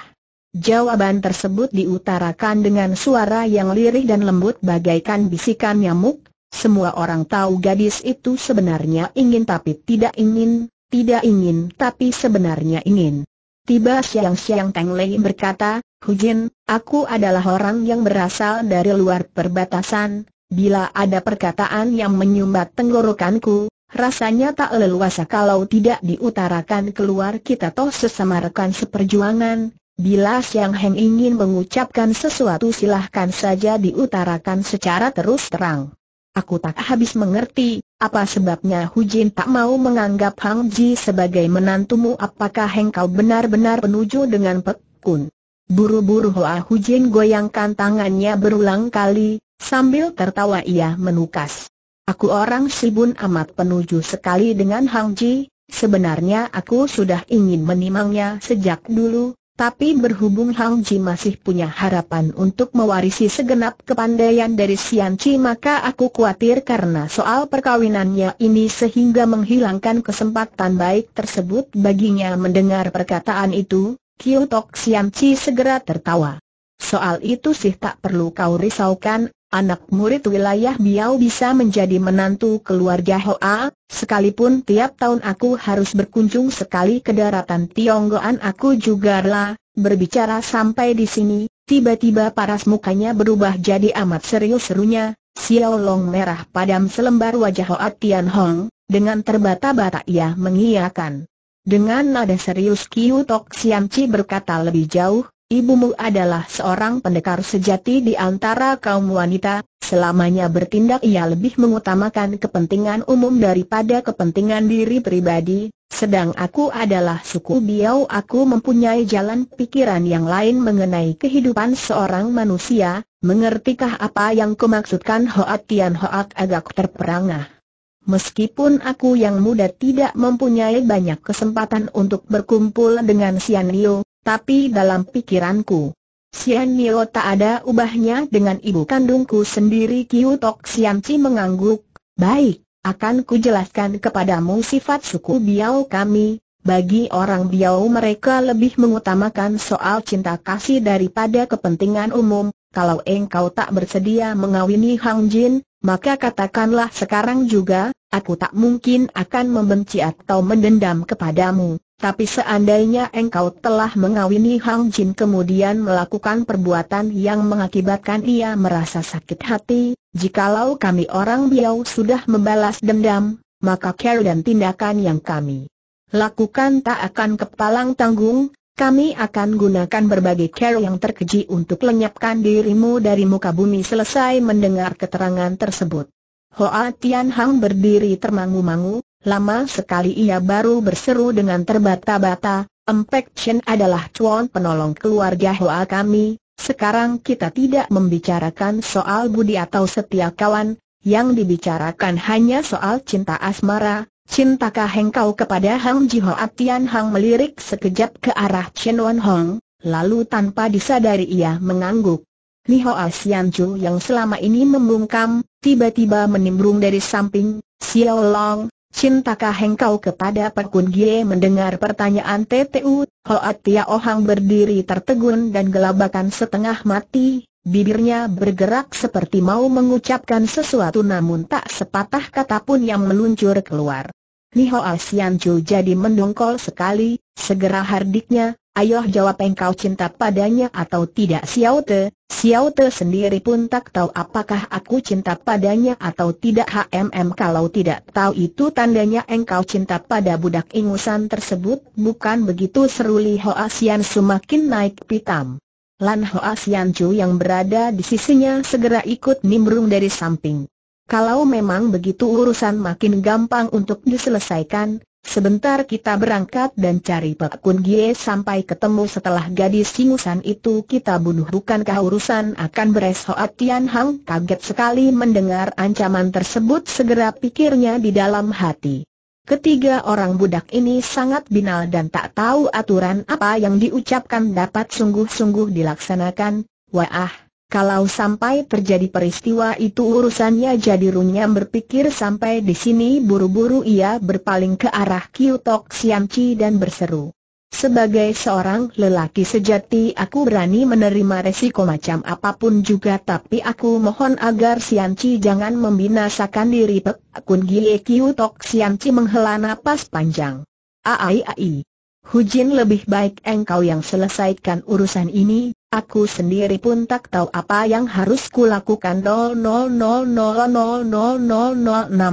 Jawaban tersebut diutarakan dengan suara yang lirih dan lembut bagaikan bisikan nyamuk, semua orang tahu gadis itu sebenarnya ingin tapi tidak ingin, tidak ingin tapi sebenarnya ingin. Tiba siang-siang Teng Lei berkata, Hu Jin. Aku adalah orang yang berasal dari luar perbatasan, bila ada perkataan yang menyumbat tenggorokanku, rasanya tak leluasa kalau tidak diutarakan keluar kita toh sesama rekan seperjuangan, bila Siang Heng ingin mengucapkan sesuatu silahkan saja diutarakan secara terus terang. Aku tak habis mengerti, apa sebabnya Hu Jin tak mau menganggap Hang Ji sebagai menantumu apakah Heng kau benar-benar penuju dengan Pek Kun? Buru-buru Hoa Jin goyangkan tangannya berulang kali, sambil tertawa ia menukas. Aku orang Sibun amat penuju sekali dengan Hang Ji, sebenarnya aku sudah ingin menimangnya sejak dulu, tapi berhubung Hang Ji masih punya harapan untuk mewarisi segenap kepandaian dari Sian Chi maka aku khawatir karena soal perkawinannya ini sehingga menghilangkan kesempatan baik tersebut baginya mendengar perkataan itu, Kiu Tok Siam Chi segera tertawa. Soal itu sih tak perlu kau risaukan, anak murid wilayah Biau bisa menjadi menantu keluarga Hoa, sekalipun tiap tahun aku harus berkunjung sekali ke daratan Tionggoan aku juga lah, berbicara sampai di sini, tiba-tiba paras mukanya berubah jadi amat serius serunya, Xiao Long merah padam selembar wajah Hoa Tian Hong, dengan terbata-bata ia mengiyakan. Dengan nada serius Kiu Tok Siam Chi berkata lebih jauh, ibumu adalah seorang pendekar sejati di antara kaum wanita, selamanya bertindak ia lebih mengutamakan kepentingan umum daripada kepentingan diri pribadi, sedang aku adalah suku Biau aku mempunyai jalan pikiran yang lain mengenai kehidupan seorang manusia, mengertikah apa yang kumaksudkan Hoat Tian Hoat agak terperangah. Meskipun aku yang muda tidak mempunyai banyak kesempatan untuk berkumpul dengan Sian Nio, tapi dalam pikiranku, Sian Nio tak ada ubahnya dengan ibu kandungku sendiri Kiu Tok Sian Chi mengangguk, baik, akan kujelaskan kepadamu sifat suku Biao kami, bagi orang Biao mereka lebih mengutamakan soal cinta kasih daripada kepentingan umum, kalau engkau tak bersedia mengawini Hang Jin, maka katakanlah sekarang juga, aku tak mungkin akan membenci atau mendendam kepadamu, tapi seandainya engkau telah mengawini Hang Jin kemudian melakukan perbuatan yang mengakibatkan ia merasa sakit hati, jikalau kami orang Biau sudah membalas dendam, maka care dan tindakan yang kami lakukan tak akan kepalang tanggung, kami akan gunakan berbagai cara yang terkeji untuk lenyapkan dirimu dari muka bumi selesai mendengar keterangan tersebut. Hoa Tian Hang berdiri termangu-mangu, lama sekali ia baru berseru dengan terbata-bata, Empek Chen adalah cuan penolong keluarga Hoa kami, sekarang kita tidak membicarakan soal budi atau setia kawan, yang dibicarakan hanya soal cinta asmara, Cintakah engkau kepada Hang Jihoat Tian Hang melirik sekejap ke arah Chen Wan Hong, lalu tanpa disadari ia mengangguk. Li Hoa Sian Chu yang selama ini membungkam, tiba-tiba menimbrung dari samping, Xiao Long, cintakah engkau kepada Kun Gie mendengar pertanyaan TTU, Hoa Tia Ohang berdiri tertegun dan gelabakan setengah mati, Bibirnya bergerak seperti mau mengucapkan sesuatu namun tak sepatah kata pun yang meluncur keluar. Niho Asianju jadi mendongkol sekali, segera hardiknya, ayoh jawab engkau cinta padanya atau tidak Xiao Te, Xiao Te sendiri pun tak tahu apakah aku cinta padanya atau tidak HMM kalau tidak tahu itu tandanya engkau cinta pada budak ingusan tersebut bukan begitu seru Liho Asian semakin naik pitam. Lan Hoa Sian Chu yang berada di sisinya segera ikut nimbrung dari samping. Kalau memang begitu urusan makin gampang untuk diselesaikan, sebentar kita berangkat dan cari Pak Kun Gie sampai ketemu setelah gadis singusan itu kita bunuh bukankah urusan akan beres Hoa Tian Hang kaget sekali mendengar ancaman tersebut segera pikirnya di dalam hati. Ketiga orang budak ini sangat binal dan tak tahu aturan apa yang diucapkan dapat sungguh-sungguh dilaksanakan. Wah, kalau sampai terjadi peristiwa itu urusannya jadi runyam berpikir sampai di sini buru-buru ia berpaling ke arah Kiu Tok dan berseru. Sebagai seorang lelaki sejati aku berani menerima resiko macam apapun juga tapi aku mohon agar Sianci jangan membinasakan diri Pek Kun Gie Kiu Tok Sianci menghela napas panjang. Aai Hu Hujin lebih baik engkau yang selesaikan urusan ini, aku sendiri pun tak tahu apa yang harus kulakukan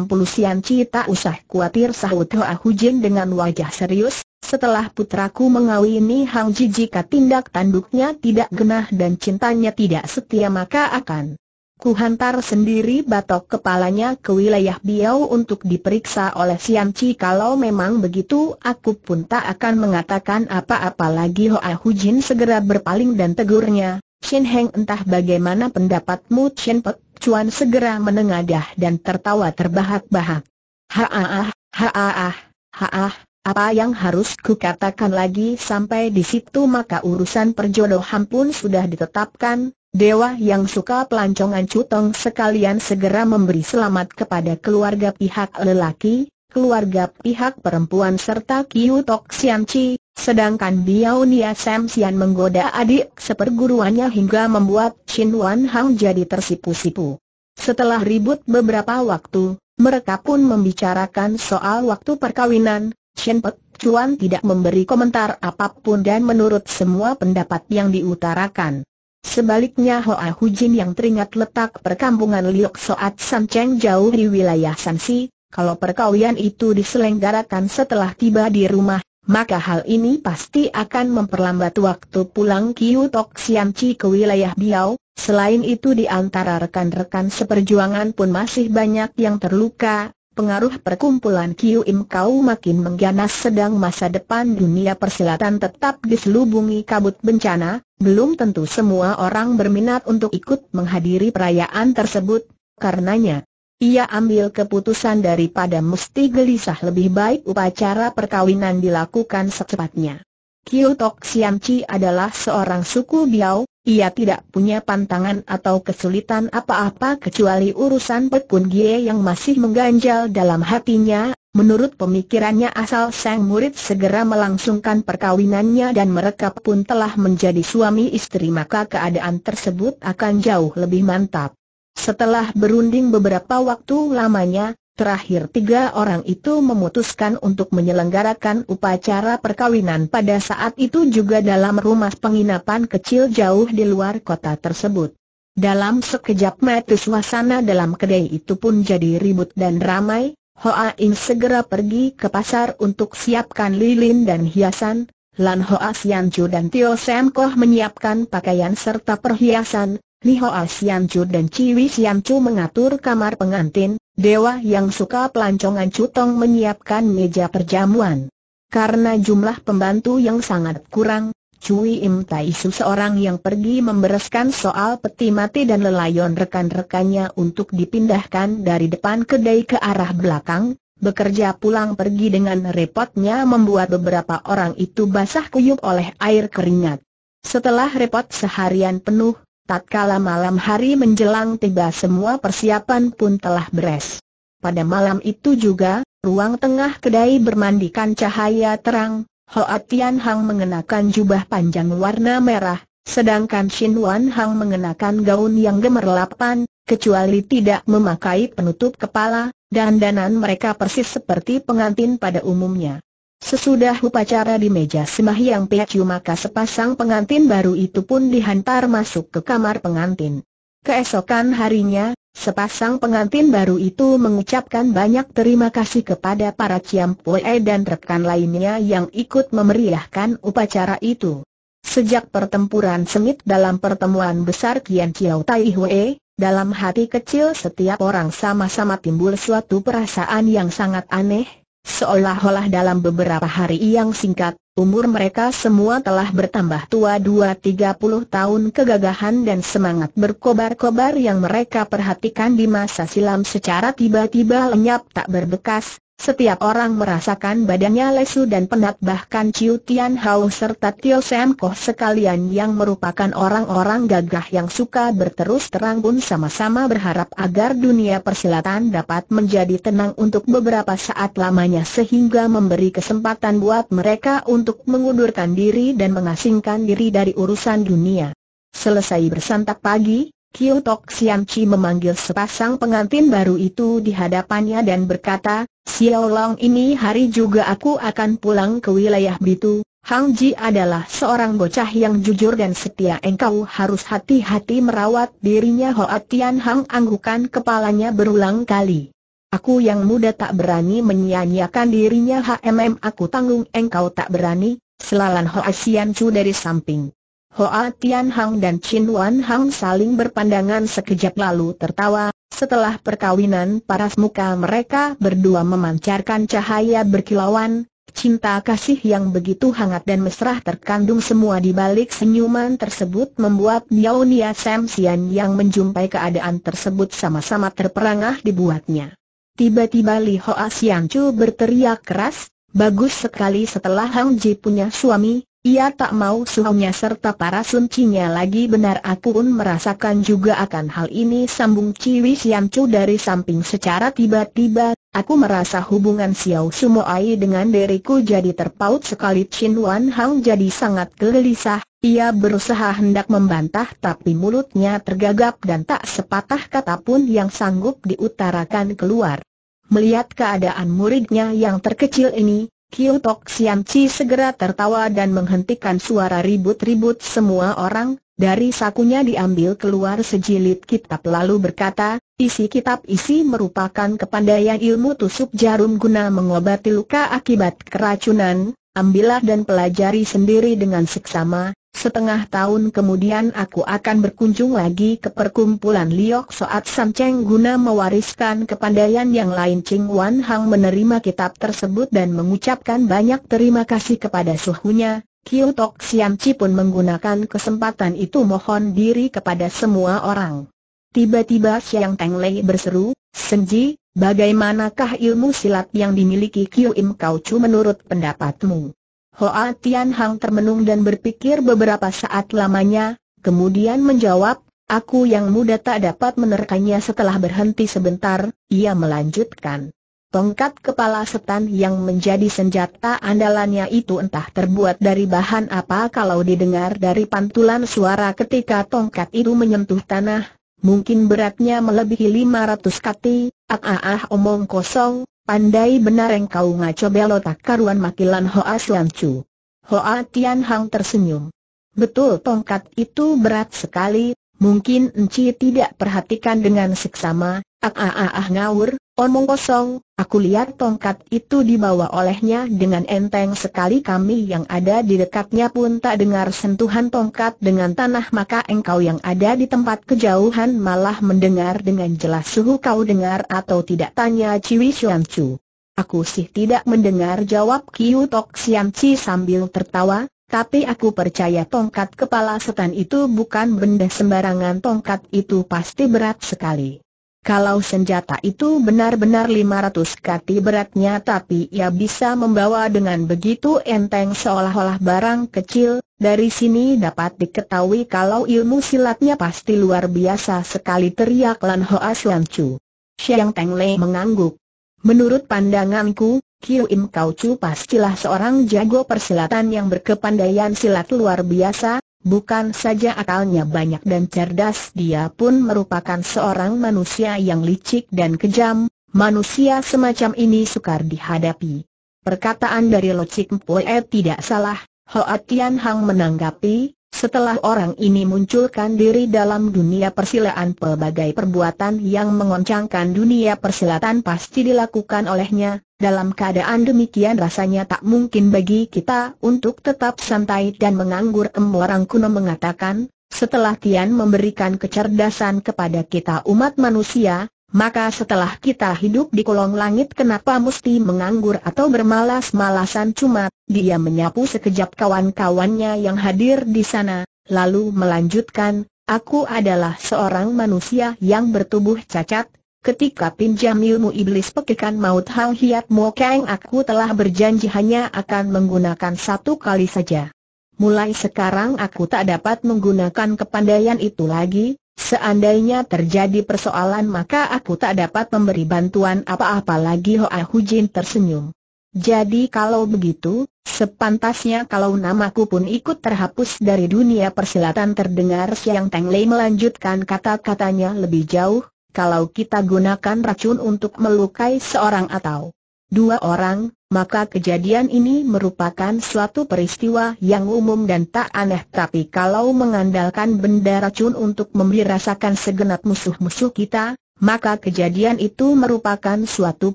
puluh Sianci tak usah khawatir sahut Hoa Hujin dengan wajah serius, setelah putraku mengawini Hang Ji jika tindak tanduknya tidak genah dan cintanya tidak setia maka akan kuhantar sendiri batok kepalanya ke wilayah Biau untuk diperiksa oleh Sian Chi kalau memang begitu aku pun tak akan mengatakan apa-apa lagi Hoa Jin segera berpaling dan tegurnya Shen Heng entah bagaimana pendapatmu Shen Pek Chuan segera menengadah dan tertawa terbahak-bahak Haah, haah, haah. Apa yang harus kukatakan lagi sampai di situ maka urusan perjodohan pun sudah ditetapkan, Dewa yang suka pelancongan cutong sekalian segera memberi selamat kepada keluarga pihak lelaki, keluarga pihak perempuan serta Kiu Tok Sian Chi, sedangkan Biao Nia Sam Sian menggoda adik seperguruannya hingga membuat Shin Wan Hang jadi tersipu-sipu. Setelah ribut beberapa waktu, mereka pun membicarakan soal waktu perkawinan, Chen Pek Chuan tidak memberi komentar apapun dan menurut semua pendapat yang diutarakan. Sebaliknya Hoa Hujin yang teringat letak perkampungan Liok Soat San Cheng jauh di wilayah Sansi, kalau perkawian itu diselenggarakan setelah tiba di rumah, maka hal ini pasti akan memperlambat waktu pulang Kiu Tok Sian Chi ke wilayah Biao. Selain itu di antara rekan-rekan seperjuangan pun masih banyak yang terluka, pengaruh perkumpulan Kiu Im Kau makin mengganas sedang masa depan dunia persilatan tetap diselubungi kabut bencana, belum tentu semua orang berminat untuk ikut menghadiri perayaan tersebut, karenanya ia ambil keputusan daripada mesti gelisah lebih baik upacara perkawinan dilakukan secepatnya. Kiu Tok Siam Chi adalah seorang suku Biao, ia tidak punya pantangan atau kesulitan apa-apa kecuali urusan Pekun Gie yang masih mengganjal dalam hatinya, Menurut pemikirannya asal sang murid segera melangsungkan perkawinannya dan mereka pun telah menjadi suami istri maka keadaan tersebut akan jauh lebih mantap. Setelah berunding beberapa waktu lamanya, Terakhir tiga orang itu memutuskan untuk menyelenggarakan upacara perkawinan pada saat itu juga dalam rumah penginapan kecil jauh di luar kota tersebut. Dalam sekejap mata suasana dalam kedai itu pun jadi ribut dan ramai, Hoa Ing segera pergi ke pasar untuk siapkan lilin dan hiasan, Lan Hoa Sian Chu dan Tio Sam Koh menyiapkan pakaian serta perhiasan, Li Hoa Sian Chu dan Ciwi Sian Chu mengatur kamar pengantin, Dewa yang suka pelancongan Cutong menyiapkan meja perjamuan. Karena jumlah pembantu yang sangat kurang, Cui Im Taisu seorang yang pergi membereskan soal peti mati dan lelayon rekan-rekannya untuk dipindahkan dari depan kedai ke arah belakang, bekerja pulang pergi dengan repotnya membuat beberapa orang itu basah kuyup oleh air keringat. Setelah repot seharian penuh, Tatkala malam hari menjelang tiba semua persiapan pun telah beres. Pada malam itu juga, ruang tengah kedai bermandikan cahaya terang, Hoa Tian Hang mengenakan jubah panjang warna merah, sedangkan Shin Wan Hang mengenakan gaun yang gemerlapan, kecuali tidak memakai penutup kepala, dan danan mereka persis seperti pengantin pada umumnya. Sesudah upacara di meja Simahyang pecu maka sepasang pengantin baru itu pun dihantar masuk ke kamar pengantin. Keesokan harinya, sepasang pengantin baru itu mengucapkan banyak terima kasih kepada para Ciampue dan rekan lainnya yang ikut memeriahkan upacara itu. Sejak pertempuran semit dalam pertemuan besar Kian Chiao Tai Hue, dalam hati kecil setiap orang sama-sama timbul suatu perasaan yang sangat aneh, Seolah-olah dalam beberapa hari yang singkat, umur mereka semua telah bertambah tua tiga puluh tahun kegagahan dan semangat berkobar-kobar yang mereka perhatikan di masa silam secara tiba-tiba lenyap tak berbekas, setiap orang merasakan badannya lesu dan penat bahkan Chiu Tian Hao serta Tio Sam Koh sekalian yang merupakan orang-orang gagah yang suka berterus terang pun sama-sama berharap agar dunia persilatan dapat menjadi tenang untuk beberapa saat lamanya sehingga memberi kesempatan buat mereka untuk mengundurkan diri dan mengasingkan diri dari urusan dunia. Selesai bersantap pagi, Kiu Tok Siam Chi memanggil sepasang pengantin baru itu di hadapannya dan berkata, Xiao Long ini hari juga aku akan pulang ke wilayah Bitu. Hang Ji adalah seorang bocah yang jujur dan setia engkau harus hati-hati merawat dirinya Hoa Tian Hang anggukan kepalanya berulang kali. Aku yang muda tak berani menyia-nyiakan dirinya HMM aku tanggung engkau tak berani, selalan Hoa Sian Chu dari samping. Hoa Tian Hang dan Chin Wan Hang saling berpandangan sekejap lalu tertawa, setelah perkawinan paras muka mereka berdua memancarkan cahaya berkilauan, cinta kasih yang begitu hangat dan mesra terkandung semua di balik senyuman tersebut membuat Nia Sam Sian yang menjumpai keadaan tersebut sama-sama terperangah dibuatnya. Tiba-tiba Li Hoa Sian Chu berteriak keras, bagus sekali setelah Hang Ji punya suami, ia tak mau suhunya serta para suncinya lagi benar aku pun merasakan juga akan hal ini sambung Ciwi Siamcu dari samping secara tiba-tiba, aku merasa hubungan Xiao Sumoai dengan diriku jadi terpaut sekali Chin Wan Hang jadi sangat gelisah, ia berusaha hendak membantah tapi mulutnya tergagap dan tak sepatah kata pun yang sanggup diutarakan keluar. Melihat keadaan muridnya yang terkecil ini, Kiu Tok Siam Chi segera tertawa dan menghentikan suara ribut-ribut semua orang, dari sakunya diambil keluar sejilid kitab lalu berkata, isi kitab isi merupakan kepandaian ilmu tusuk jarum guna mengobati luka akibat keracunan, ambillah dan pelajari sendiri dengan seksama, Setengah tahun kemudian aku akan berkunjung lagi ke perkumpulan Liok Soat Sam Cheng guna mewariskan kepandaian yang lain Ching Wan Hang menerima kitab tersebut dan mengucapkan banyak terima kasih kepada suhunya, Kiu Tok Siam Chi pun menggunakan kesempatan itu mohon diri kepada semua orang. Tiba-tiba Siang Teng Lei berseru, Senji, bagaimanakah ilmu silat yang dimiliki Kiu Im Kau Chu menurut pendapatmu? Hoa Tian Hang termenung dan berpikir beberapa saat lamanya, kemudian menjawab, Aku yang muda tak dapat menerkanya setelah berhenti sebentar, ia melanjutkan. Tongkat kepala setan yang menjadi senjata andalannya itu entah terbuat dari bahan apa kalau didengar dari pantulan suara ketika tongkat itu menyentuh tanah, mungkin beratnya melebihi 500 kati, ah ah ah omong kosong, Pandai benar engkau ngaco belotak karuan makilan Hoa Suan Chu. Hoa Tian Hang tersenyum. Betul tongkat itu berat sekali, mungkin Enci tidak perhatikan dengan seksama, Ah, ah ah ah ngawur, omong kosong, aku lihat tongkat itu dibawa olehnya dengan enteng sekali kami yang ada di dekatnya pun tak dengar sentuhan tongkat dengan tanah maka engkau yang ada di tempat kejauhan malah mendengar dengan jelas suhu kau dengar atau tidak tanya Ciwi Chu. Aku sih tidak mendengar jawab Kiu Tok Chi sambil tertawa, tapi aku percaya tongkat kepala setan itu bukan benda sembarangan tongkat itu pasti berat sekali. Kalau senjata itu benar-benar 500 kati beratnya tapi ia bisa membawa dengan begitu enteng seolah-olah barang kecil, dari sini dapat diketahui kalau ilmu silatnya pasti luar biasa sekali teriak Lan Hoa Sian Chu. Siang Teng Lei mengangguk. Menurut pandanganku, Kiu Im Kau Chu pastilah seorang jago persilatan yang berkepandaian silat luar biasa, Bukan saja akalnya banyak dan cerdas dia pun merupakan seorang manusia yang licik dan kejam, manusia semacam ini sukar dihadapi. Perkataan dari Lo Chik Mpue tidak salah, Hoa Tian Hang menanggapi, setelah orang ini munculkan diri dalam dunia persilaan pelbagai perbuatan yang mengoncangkan dunia persilatan pasti dilakukan olehnya, dalam keadaan demikian rasanya tak mungkin bagi kita untuk tetap santai dan menganggur em orang kuno mengatakan, setelah Tian memberikan kecerdasan kepada kita umat manusia, maka setelah kita hidup di kolong langit kenapa mesti menganggur atau bermalas-malasan cuma, dia menyapu sekejap kawan-kawannya yang hadir di sana, lalu melanjutkan, aku adalah seorang manusia yang bertubuh cacat, ketika pinjam ilmu iblis pekikan maut Hang Hiat mokeng aku telah berjanji hanya akan menggunakan satu kali saja. Mulai sekarang aku tak dapat menggunakan kepandaian itu lagi, Seandainya terjadi persoalan maka aku tak dapat memberi bantuan apa-apa lagi Hoa Hujin tersenyum. Jadi kalau begitu, sepantasnya kalau namaku pun ikut terhapus dari dunia persilatan terdengar Siang Teng Lei melanjutkan kata-katanya lebih jauh, kalau kita gunakan racun untuk melukai seorang atau dua orang, maka kejadian ini merupakan suatu peristiwa yang umum dan tak aneh tapi kalau mengandalkan benda racun untuk memberi rasakan segenap musuh-musuh kita, maka kejadian itu merupakan suatu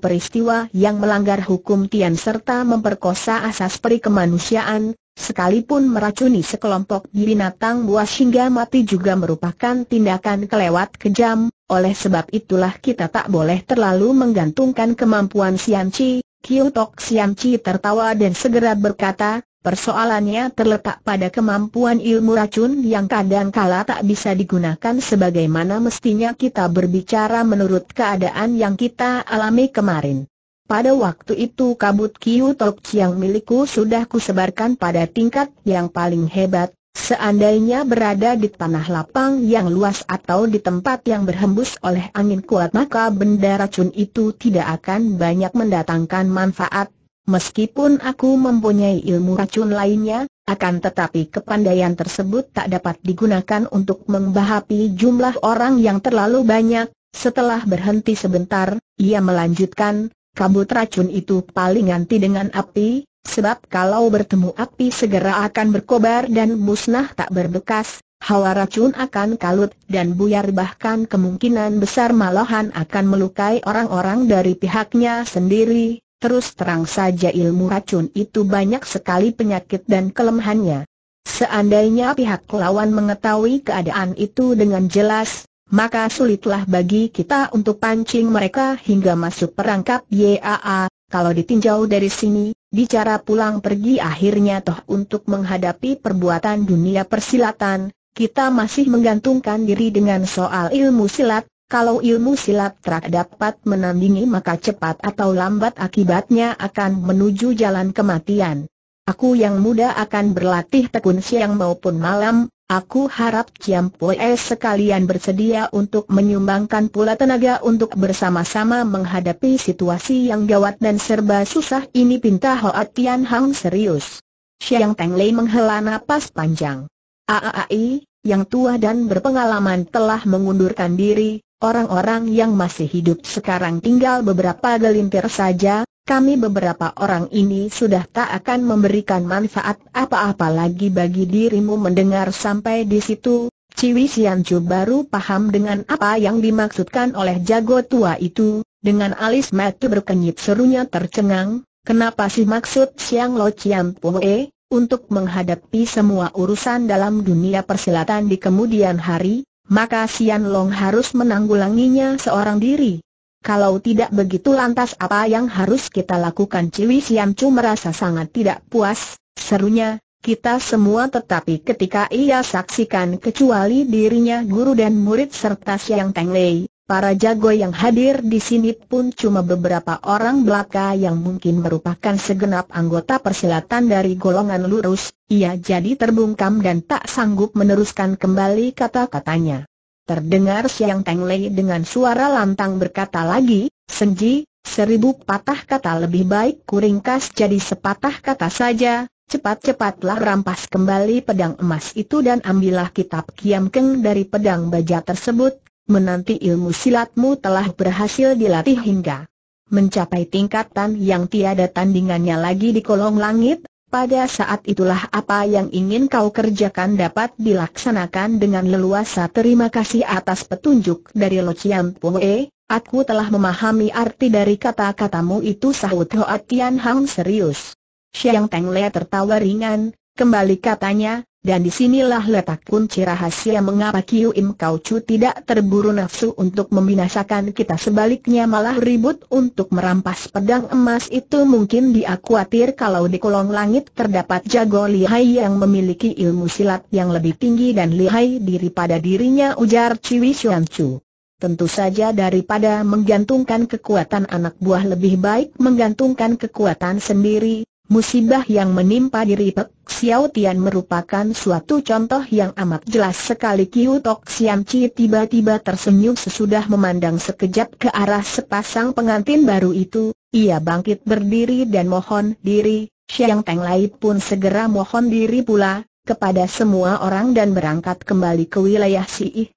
peristiwa yang melanggar hukum Tian serta memperkosa asas peri kemanusiaan, sekalipun meracuni sekelompok binatang buas hingga mati juga merupakan tindakan kelewat kejam, oleh sebab itulah kita tak boleh terlalu menggantungkan kemampuan Siam Chi. tok Siam Chi tertawa dan segera berkata, persoalannya terletak pada kemampuan ilmu racun yang kadang kala tak bisa digunakan sebagaimana mestinya kita berbicara menurut keadaan yang kita alami kemarin. Pada waktu itu kabut kiu tok yang milikku sudah kusebarkan pada tingkat yang paling hebat, Seandainya berada di tanah lapang yang luas atau di tempat yang berhembus oleh angin kuat maka benda racun itu tidak akan banyak mendatangkan manfaat. Meskipun aku mempunyai ilmu racun lainnya, akan tetapi kepandaian tersebut tak dapat digunakan untuk membahapi jumlah orang yang terlalu banyak. Setelah berhenti sebentar, ia melanjutkan, kabut racun itu paling anti dengan api, Sebab kalau bertemu api segera akan berkobar dan musnah tak berbekas, hawa racun akan kalut dan buyar bahkan kemungkinan besar malahan akan melukai orang-orang dari pihaknya sendiri. Terus terang saja ilmu racun itu banyak sekali penyakit dan kelemahannya. Seandainya pihak lawan mengetahui keadaan itu dengan jelas, maka sulitlah bagi kita untuk pancing mereka hingga masuk perangkap YAA, kalau ditinjau dari sini, Bicara pulang pergi akhirnya toh untuk menghadapi perbuatan dunia persilatan, kita masih menggantungkan diri dengan soal ilmu silat, kalau ilmu silat tak dapat menandingi maka cepat atau lambat akibatnya akan menuju jalan kematian. Aku yang muda akan berlatih tekun siang maupun malam, Aku harap Kiam Pue sekalian bersedia untuk menyumbangkan pula tenaga untuk bersama-sama menghadapi situasi yang gawat dan serba susah ini pinta Hoa Tian Hang serius. Xiang Teng Lei menghela napas panjang. Aai, yang tua dan berpengalaman telah mengundurkan diri, orang-orang yang masih hidup sekarang tinggal beberapa gelintir saja, kami beberapa orang ini sudah tak akan memberikan manfaat apa-apa lagi bagi dirimu mendengar sampai di situ. Ciwi Sianju baru paham dengan apa yang dimaksudkan oleh jago tua itu, dengan alis mata berkenyit serunya tercengang, kenapa sih maksud Siang Lo Chiam Poe, untuk menghadapi semua urusan dalam dunia persilatan di kemudian hari, maka Sian Long harus menanggulanginya seorang diri. Kalau tidak begitu lantas apa yang harus kita lakukan Ciwi Siam Chu merasa sangat tidak puas, serunya, kita semua tetapi ketika ia saksikan kecuali dirinya guru dan murid serta Siang Teng Lei, para jago yang hadir di sini pun cuma beberapa orang belaka yang mungkin merupakan segenap anggota persilatan dari golongan lurus, ia jadi terbungkam dan tak sanggup meneruskan kembali kata-katanya. Terdengar Siang Teng Lei dengan suara lantang berkata lagi, Senji, seribu patah kata lebih baik kuringkas jadi sepatah kata saja, cepat-cepatlah rampas kembali pedang emas itu dan ambillah kitab Kiam Keng dari pedang baja tersebut, menanti ilmu silatmu telah berhasil dilatih hingga mencapai tingkatan yang tiada tandingannya lagi di kolong langit, pada saat itulah apa yang ingin kau kerjakan dapat dilaksanakan dengan leluasa terima kasih atas petunjuk dari Lo Chiam Pue, aku telah memahami arti dari kata-katamu itu sahut Hoa Tian Hang serius. Xiang Teng Le tertawa ringan, kembali katanya, dan disinilah letak kunci rahasia mengapa Kiu Im Kau Chu tidak terburu nafsu untuk membinasakan kita sebaliknya malah ribut untuk merampas pedang emas itu mungkin dia khawatir kalau di kolong langit terdapat jago lihai yang memiliki ilmu silat yang lebih tinggi dan lihai daripada dirinya ujar Ciwi Xuan Chu. Tentu saja daripada menggantungkan kekuatan anak buah lebih baik menggantungkan kekuatan sendiri, Musibah yang menimpa diri Pek Xiao Tian merupakan suatu contoh yang amat jelas sekali Kiu Tok Siam Chi tiba-tiba tersenyum sesudah memandang sekejap ke arah sepasang pengantin baru itu, ia bangkit berdiri dan mohon diri, Xiang Teng Lai pun segera mohon diri pula, kepada semua orang dan berangkat kembali ke wilayah si. Ih.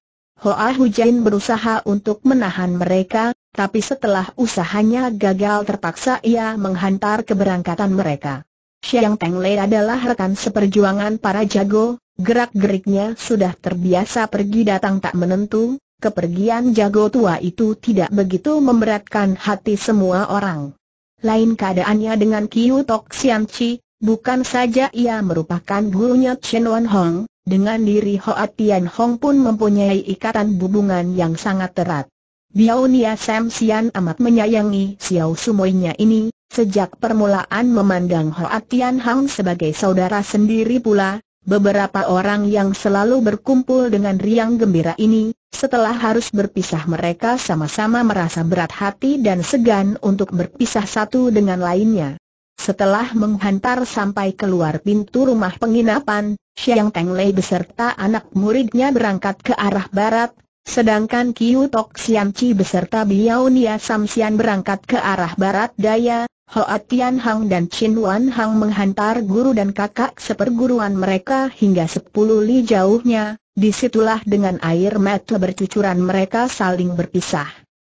Hoa Hujain berusaha untuk menahan mereka, tapi setelah usahanya gagal terpaksa ia menghantar keberangkatan mereka. Xiang Teng Le adalah rekan seperjuangan para jago, gerak-geriknya sudah terbiasa pergi datang tak menentu, kepergian jago tua itu tidak begitu memberatkan hati semua orang. Lain keadaannya dengan Kiu Tok Sian Chi, bukan saja ia merupakan gurunya Chen Wan Hong, dengan diri Hoa Tian Hong pun mempunyai ikatan hubungan yang sangat erat. Sam Samsian amat menyayangi Xiao Sumoinya ini, sejak permulaan memandang Hoa Tian Hang sebagai saudara sendiri pula, beberapa orang yang selalu berkumpul dengan riang gembira ini, setelah harus berpisah mereka sama-sama merasa berat hati dan segan untuk berpisah satu dengan lainnya. Setelah menghantar sampai keluar pintu rumah penginapan, Xiang Teng Lei beserta anak muridnya berangkat ke arah barat, Sedangkan Kiu Tok Siam Chi beserta Biao Nia Sam Sian berangkat ke arah barat daya, Hoa Tian Hang dan Chin Wan Hang menghantar guru dan kakak seperguruan mereka hingga sepuluh li jauhnya, disitulah dengan air mata bercucuran mereka saling berpisah.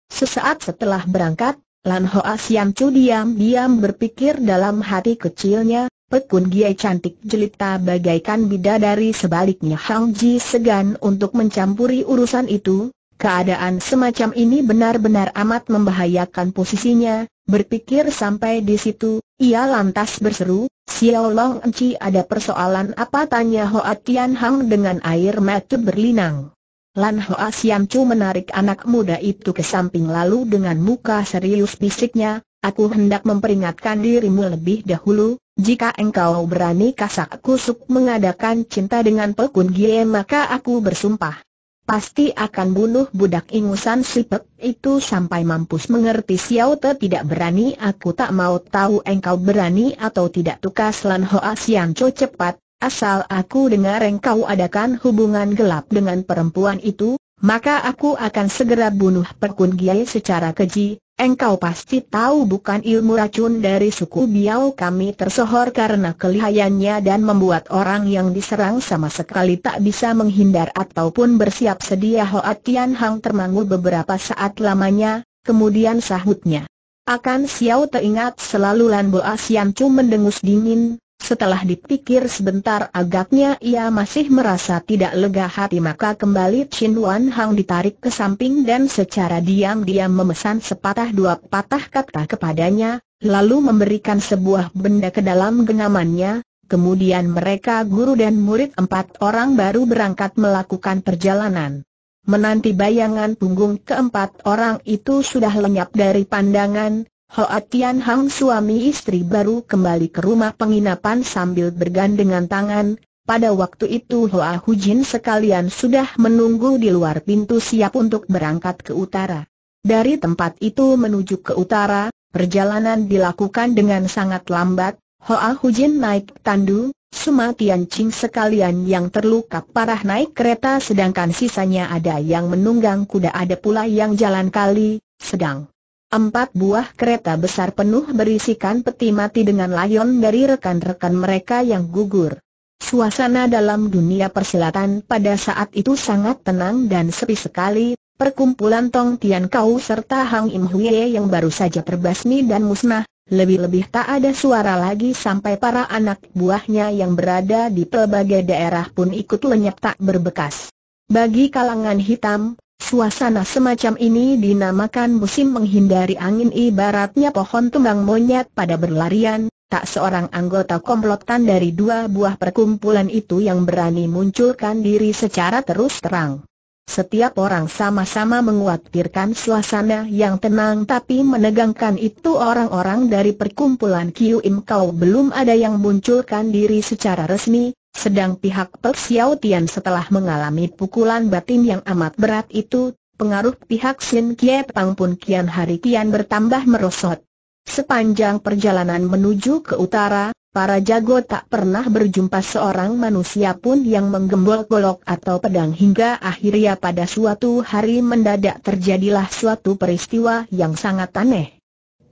Sesaat setelah berangkat, Lan Hoa Siam Chu diam-diam berpikir dalam hati kecilnya, Pekun Gie cantik jelita bagaikan bidadari sebaliknya Hang Ji segan untuk mencampuri urusan itu, keadaan semacam ini benar-benar amat membahayakan posisinya, berpikir sampai di situ, ia lantas berseru, Xiao Long Enci ada persoalan apa tanya Hoa Tian Hang dengan air mata berlinang. Lan Hoa Siam Chu menarik anak muda itu ke samping lalu dengan muka serius bisiknya, Aku hendak memperingatkan dirimu lebih dahulu, jika engkau berani kasak kusuk mengadakan cinta dengan Pekun Gie maka aku bersumpah. Pasti akan bunuh budak ingusan si Pek itu sampai mampus mengerti siau. Te tidak berani aku tak mau tahu engkau berani atau tidak tukas Lan Hoa siang co cepat, asal aku dengar engkau adakan hubungan gelap dengan perempuan itu, maka aku akan segera bunuh Pekun Gie secara keji, Engkau pasti tahu bukan ilmu racun dari suku Biao kami tersohor karena kelihayannya dan membuat orang yang diserang sama sekali tak bisa menghindar ataupun bersiap sedia Hoa Tian Hang termangu beberapa saat lamanya, kemudian sahutnya. Akan Xiao teringat selalu Lan Boa Sian Chu mendengus dingin, setelah dipikir sebentar agaknya ia masih merasa tidak lega hati maka kembali Chin Wan Hang ditarik ke samping dan secara diam-diam memesan sepatah dua patah kata kepadanya, lalu memberikan sebuah benda ke dalam genamannya. kemudian mereka guru dan murid empat orang baru berangkat melakukan perjalanan. Menanti bayangan punggung keempat orang itu sudah lenyap dari pandangan, Hoa Tian Hang suami istri baru kembali ke rumah penginapan sambil bergandengan tangan, pada waktu itu Hoa Jin sekalian sudah menunggu di luar pintu siap untuk berangkat ke utara. Dari tempat itu menuju ke utara, perjalanan dilakukan dengan sangat lambat, Hoa Jin naik tandu, Suma Tian Ching sekalian yang terluka parah naik kereta sedangkan sisanya ada yang menunggang kuda ada pula yang jalan kali, sedang Empat buah kereta besar penuh berisikan peti mati dengan layon dari rekan-rekan mereka yang gugur. Suasana dalam dunia persilatan pada saat itu sangat tenang dan sepi sekali, perkumpulan Tong Tian Kau serta Hang Im Hwee yang baru saja terbasmi dan musnah, lebih-lebih tak ada suara lagi sampai para anak buahnya yang berada di pelbagai daerah pun ikut lenyap tak berbekas. Bagi kalangan hitam, Suasana semacam ini dinamakan musim menghindari angin ibaratnya pohon tumbang monyet pada berlarian, tak seorang anggota komplotan dari dua buah perkumpulan itu yang berani munculkan diri secara terus terang. Setiap orang sama-sama menguatirkan suasana yang tenang tapi menegangkan itu orang-orang dari perkumpulan Kiu Im Kau belum ada yang munculkan diri secara resmi, sedang pihak Pek Xiao Tian setelah mengalami pukulan batin yang amat berat itu, pengaruh pihak Sin Kie Pang pun kian hari kian bertambah merosot. Sepanjang perjalanan menuju ke utara, para jago tak pernah berjumpa seorang manusia pun yang menggembol-golok atau pedang hingga akhirnya pada suatu hari mendadak terjadilah suatu peristiwa yang sangat aneh.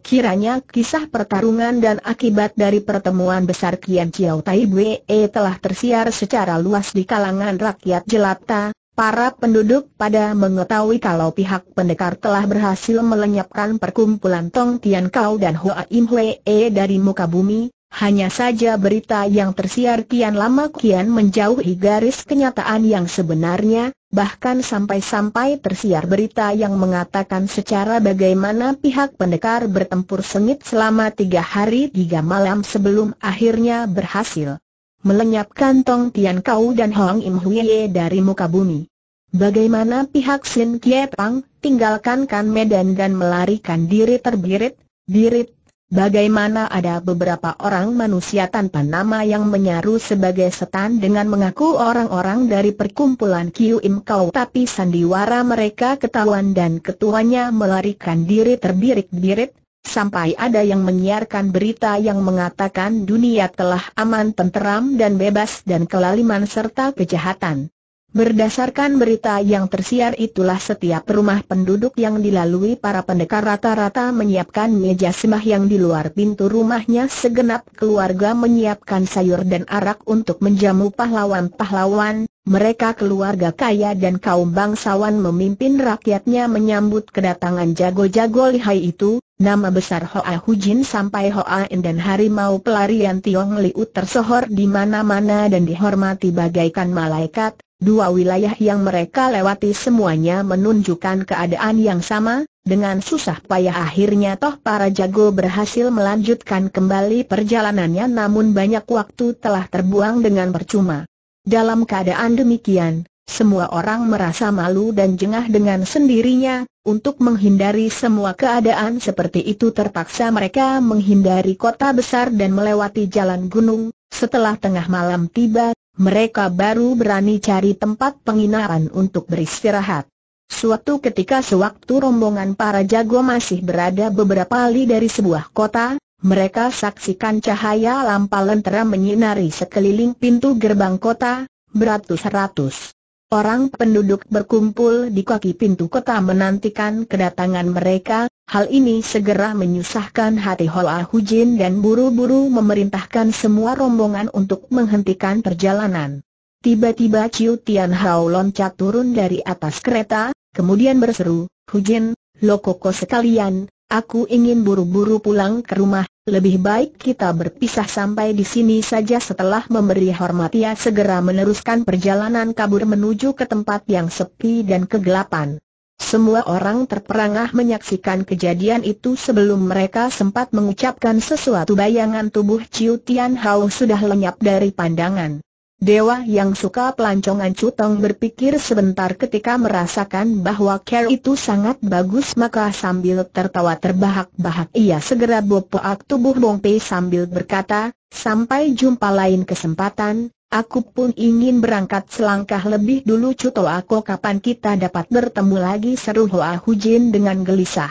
Kiranya kisah pertarungan dan akibat dari pertemuan besar Kian Chiao Tai Bwe e telah tersiar secara luas di kalangan rakyat jelata, para penduduk pada mengetahui kalau pihak pendekar telah berhasil melenyapkan perkumpulan Tong Tian Kau dan Hoa Im Hwe e dari muka bumi, hanya saja berita yang tersiar kian lama kian menjauhi garis kenyataan yang sebenarnya, bahkan sampai-sampai tersiar berita yang mengatakan secara bagaimana pihak pendekar bertempur sengit selama tiga hari tiga malam sebelum akhirnya berhasil melenyapkan Tong Tian Kau dan Hong Im Huiye dari muka bumi. Bagaimana pihak Sin Kie Pang tinggalkan Kan Medan dan melarikan diri terbirit, birit Bagaimana ada beberapa orang manusia tanpa nama yang menyaru sebagai setan dengan mengaku orang-orang dari perkumpulan Kiu Im Kau tapi sandiwara mereka ketahuan dan ketuanya melarikan diri terbirik-birit, sampai ada yang menyiarkan berita yang mengatakan dunia telah aman tenteram dan bebas dan kelaliman serta kejahatan. Berdasarkan berita yang tersiar itulah setiap rumah penduduk yang dilalui para pendekar rata-rata menyiapkan meja sembah yang di luar pintu rumahnya segenap keluarga menyiapkan sayur dan arak untuk menjamu pahlawan-pahlawan, mereka keluarga kaya dan kaum bangsawan memimpin rakyatnya menyambut kedatangan jago-jago lihai itu, Nama besar Hoa Hujin sampai Hoa In dan harimau pelarian Tiong Liu tersohor di mana-mana dan dihormati bagaikan malaikat, Dua wilayah yang mereka lewati semuanya menunjukkan keadaan yang sama, dengan susah payah akhirnya toh para jago berhasil melanjutkan kembali perjalanannya namun banyak waktu telah terbuang dengan percuma. Dalam keadaan demikian, semua orang merasa malu dan jengah dengan sendirinya, untuk menghindari semua keadaan seperti itu terpaksa mereka menghindari kota besar dan melewati jalan gunung, setelah tengah malam tiba, mereka baru berani cari tempat penginapan untuk beristirahat. Suatu ketika sewaktu rombongan para jago masih berada beberapa li dari sebuah kota, mereka saksikan cahaya lampa lentera menyinari sekeliling pintu gerbang kota, beratus-ratus. Orang penduduk berkumpul di kaki pintu kota menantikan kedatangan mereka, hal ini segera menyusahkan hati Hoa Hujin dan buru-buru memerintahkan semua rombongan untuk menghentikan perjalanan. Tiba-tiba Qiu Tian Hao loncat turun dari atas kereta, kemudian berseru, Hujin, Lokoko sekalian, Aku ingin buru-buru pulang ke rumah, lebih baik kita berpisah sampai di sini saja setelah memberi hormat ia segera meneruskan perjalanan kabur menuju ke tempat yang sepi dan kegelapan. Semua orang terperangah menyaksikan kejadian itu sebelum mereka sempat mengucapkan sesuatu bayangan tubuh Ciu Tian Hao sudah lenyap dari pandangan. Dewa yang suka pelancongan Cutong berpikir sebentar ketika merasakan bahwa care itu sangat bagus maka sambil tertawa terbahak-bahak ia segera bopoak tubuh Bong Pei sambil berkata, sampai jumpa lain kesempatan, aku pun ingin berangkat selangkah lebih dulu Cuto aku kapan kita dapat bertemu lagi seru Hoa Hujin dengan gelisah.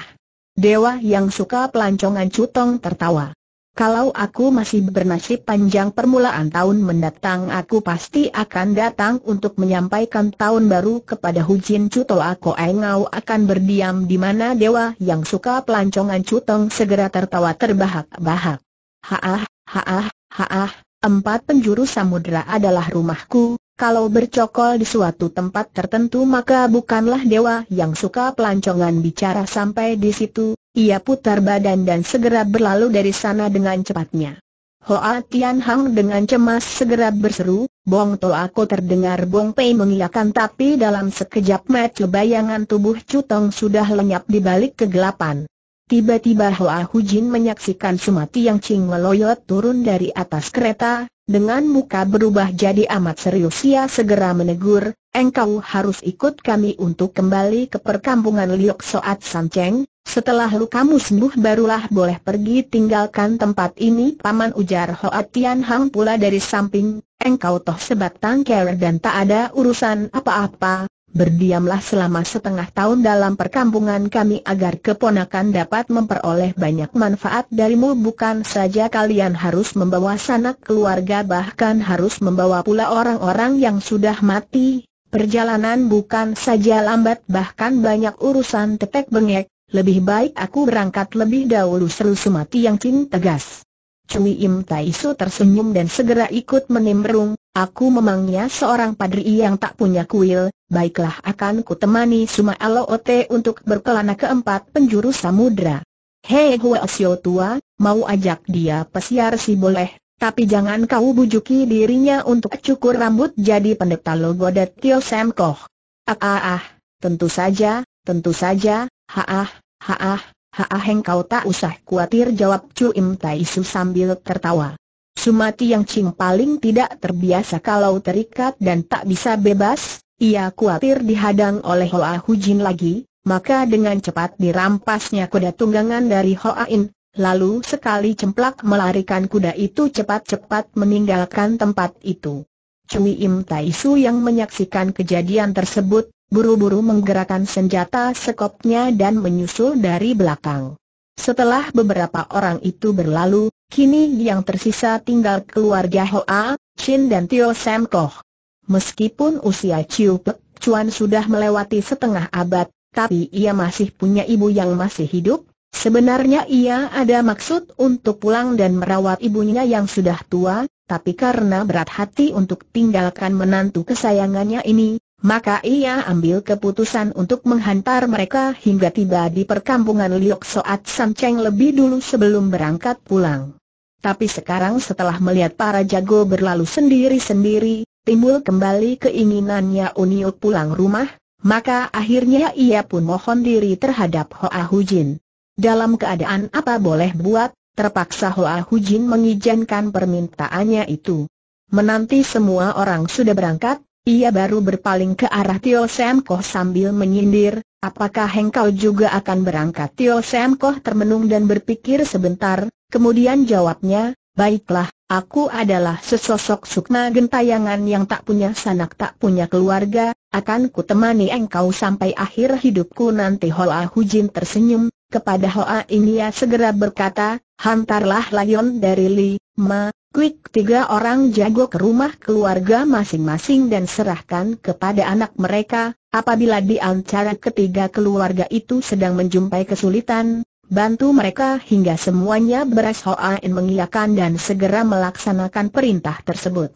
Dewa yang suka pelancongan Cutong tertawa. Kalau aku masih bernasib panjang permulaan tahun mendatang aku pasti akan datang untuk menyampaikan tahun baru kepada Hujin Cutoa Aku Ngau akan berdiam di mana dewa yang suka pelancongan Cutong segera tertawa terbahak-bahak. Haah, haah, haah, empat penjuru samudera adalah rumahku, kalau bercokol di suatu tempat tertentu maka bukanlah dewa yang suka pelancongan bicara sampai di situ, ia putar badan dan segera berlalu dari sana dengan cepatnya. Hoa Tian Hang dengan cemas segera berseru, Bong To aku terdengar Bong Pei mengiyakan tapi dalam sekejap mata bayangan tubuh Cutong sudah lenyap di balik kegelapan. Tiba-tiba Hoa Jin menyaksikan Sumati yang Ching meloyot turun dari atas kereta, dengan muka berubah jadi amat serius ia segera menegur, engkau harus ikut kami untuk kembali ke perkampungan Liok Soat Cheng. setelah lukamu sembuh barulah boleh pergi tinggalkan tempat ini Paman ujar Hoa Tian Hang pula dari samping, engkau toh sebatang kere dan tak ada urusan apa-apa, berdiamlah selama setengah tahun dalam perkampungan kami agar keponakan dapat memperoleh banyak manfaat darimu bukan saja kalian harus membawa sanak keluarga bahkan harus membawa pula orang-orang yang sudah mati, Perjalanan bukan saja lambat bahkan banyak urusan tetek bengek, lebih baik aku berangkat lebih dahulu seru Sumati yang cing tegas. Cui Im Taisu tersenyum dan segera ikut menimbrung, aku memangnya seorang padri yang tak punya kuil, baiklah akan ku temani Suma Alote untuk berkelana ke empat penjuru samudra. Hei Huasyo tua, mau ajak dia pesiar si boleh, tapi jangan kau bujuki dirinya untuk cukur rambut jadi pendeta logoda Tio Sam Koh. Ah ah ah, tentu saja, tentu saja, ha ah, ha ah, ha ah engkau tak usah khawatir jawab Chu Im Tai Su sambil tertawa. Sumati yang Cing paling tidak terbiasa kalau terikat dan tak bisa bebas, ia khawatir dihadang oleh Hoa Hujin lagi, maka dengan cepat dirampasnya kuda tunggangan dari Hoa In, Lalu sekali cemplak melarikan kuda itu cepat-cepat meninggalkan tempat itu. Cui Im Tai Su yang menyaksikan kejadian tersebut, buru-buru menggerakkan senjata sekopnya dan menyusul dari belakang. Setelah beberapa orang itu berlalu, kini yang tersisa tinggal keluarga Hoa, Chin dan Tio Sam Koh. Meskipun usia Chiu Pek Chuan sudah melewati setengah abad, tapi ia masih punya ibu yang masih hidup, Sebenarnya ia ada maksud untuk pulang dan merawat ibunya yang sudah tua, tapi karena berat hati untuk tinggalkan menantu kesayangannya ini, maka ia ambil keputusan untuk menghantar mereka hingga tiba di perkampungan Liok Soat Samceng lebih dulu sebelum berangkat pulang. Tapi sekarang setelah melihat para jago berlalu sendiri-sendiri, timbul kembali keinginannya Uniuk pulang rumah, maka akhirnya ia pun mohon diri terhadap Hoa Hujin. Dalam keadaan apa boleh buat, terpaksa Hoa Hujin mengizinkan permintaannya itu. Menanti semua orang sudah berangkat, ia baru berpaling ke arah Tio Sam sambil menyindir, apakah hengkau juga akan berangkat? Tio Sam termenung dan berpikir sebentar, kemudian jawabnya, baiklah, aku adalah sesosok sukma gentayangan yang tak punya sanak tak punya keluarga, akan kutemani engkau sampai akhir hidupku nanti Hoa Hujin tersenyum, kepada Hoa India segera berkata, hantarlah Lion dari Li, Ma, Quick tiga orang jago ke rumah keluarga masing-masing dan serahkan kepada anak mereka, apabila di antara ketiga keluarga itu sedang menjumpai kesulitan, bantu mereka hingga semuanya beres Hoa In mengiyakan dan segera melaksanakan perintah tersebut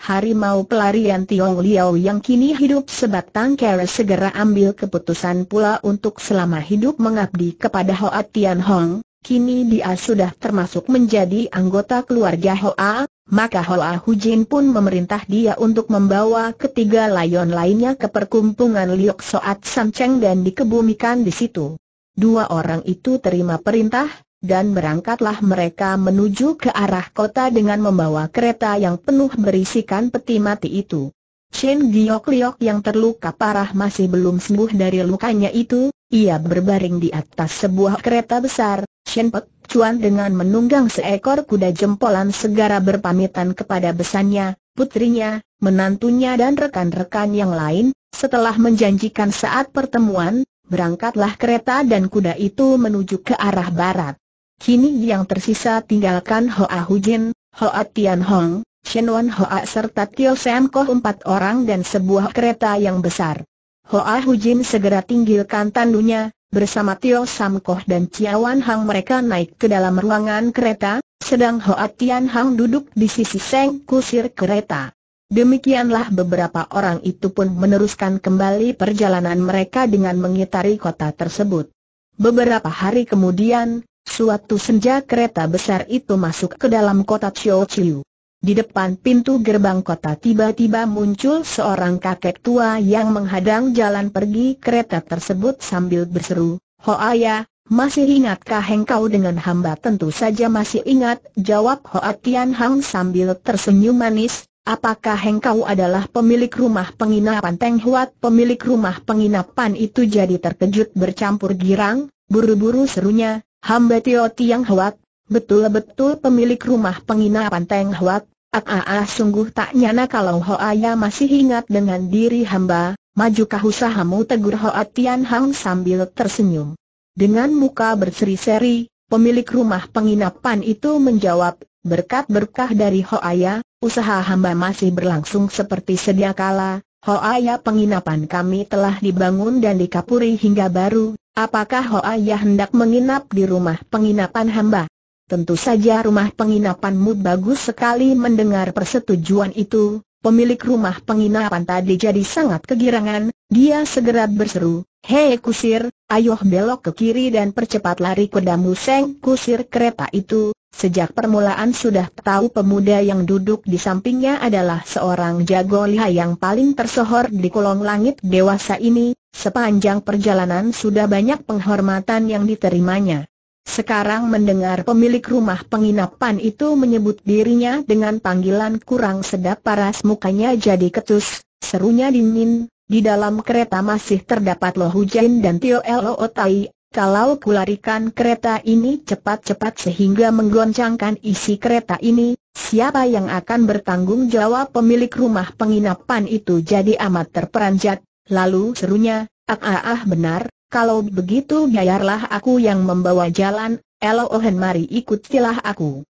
harimau pelarian Tiong Liao yang kini hidup sebatang kera segera ambil keputusan pula untuk selama hidup mengabdi kepada Hoa Tian Hong, kini dia sudah termasuk menjadi anggota keluarga Hoa, maka Hoa Hu Jin pun memerintah dia untuk membawa ketiga layon lainnya ke perkumpungan Liok Soat Cheng dan dikebumikan di situ. Dua orang itu terima perintah, dan berangkatlah mereka menuju ke arah kota dengan membawa kereta yang penuh berisikan peti mati itu. Chen Giok Liok yang terluka parah masih belum sembuh dari lukanya itu, ia berbaring di atas sebuah kereta besar, Chen Pek Cuan dengan menunggang seekor kuda jempolan segera berpamitan kepada besannya, putrinya, menantunya dan rekan-rekan yang lain, setelah menjanjikan saat pertemuan, berangkatlah kereta dan kuda itu menuju ke arah barat. Kini yang tersisa tinggalkan Hoa Hujin, Hoa Tian Hong, Shen Wan Hoa serta Tio Sam Koh empat orang dan sebuah kereta yang besar. Hoa Hujin segera tinggalkan tandunya, bersama Tio Sam Koh dan Wan Hang mereka naik ke dalam ruangan kereta, sedang Hoa Tian Hong duduk di sisi seng kusir kereta. Demikianlah beberapa orang itu pun meneruskan kembali perjalanan mereka dengan mengitari kota tersebut. Beberapa hari kemudian, Suatu senja kereta besar itu masuk ke dalam kota Chiu. Di depan pintu gerbang kota tiba-tiba muncul seorang kakek tua yang menghadang jalan pergi kereta tersebut sambil berseru, Hoaya, masih ingatkah engkau dengan hamba? Tentu saja masih ingat, jawab Hoa Tian Hang sambil tersenyum manis, apakah engkau adalah pemilik rumah penginapan Teng Huat? Pemilik rumah penginapan itu jadi terkejut bercampur girang, buru-buru serunya, Hamba Tio Tiang Hwat, betul-betul pemilik rumah penginapan Teng Hwat, Aa sungguh tak nyana kalau Hoaya masih ingat dengan diri hamba, majukah usahamu tegur Hoa Tian Hang sambil tersenyum. Dengan muka berseri-seri, pemilik rumah penginapan itu menjawab, berkat berkah dari Ho Hoaya, usaha hamba masih berlangsung seperti sedia kala, Ho Hoaya penginapan kami telah dibangun dan dikapuri hingga baru, Apakah Hoa Ya hendak menginap di rumah penginapan hamba? Tentu saja rumah penginapanmu bagus sekali mendengar persetujuan itu, pemilik rumah penginapan tadi jadi sangat kegirangan, dia segera berseru, Hei kusir, ayoh belok ke kiri dan percepat lari kuda seng kusir kereta itu, sejak permulaan sudah tahu pemuda yang duduk di sampingnya adalah seorang jago lihai yang paling tersohor di kolong langit dewasa ini, Sepanjang perjalanan sudah banyak penghormatan yang diterimanya. Sekarang mendengar pemilik rumah penginapan itu menyebut dirinya dengan panggilan kurang sedap paras mukanya jadi ketus, serunya dingin, di dalam kereta masih terdapat loh Hujan dan Tio Lo otai. kalau kularikan kereta ini cepat-cepat sehingga menggoncangkan isi kereta ini, siapa yang akan bertanggung jawab pemilik rumah penginapan itu jadi amat terperanjat, Lalu serunya, ah ah ah benar, kalau begitu biarlah aku yang membawa jalan, Elohen mari ikutilah aku.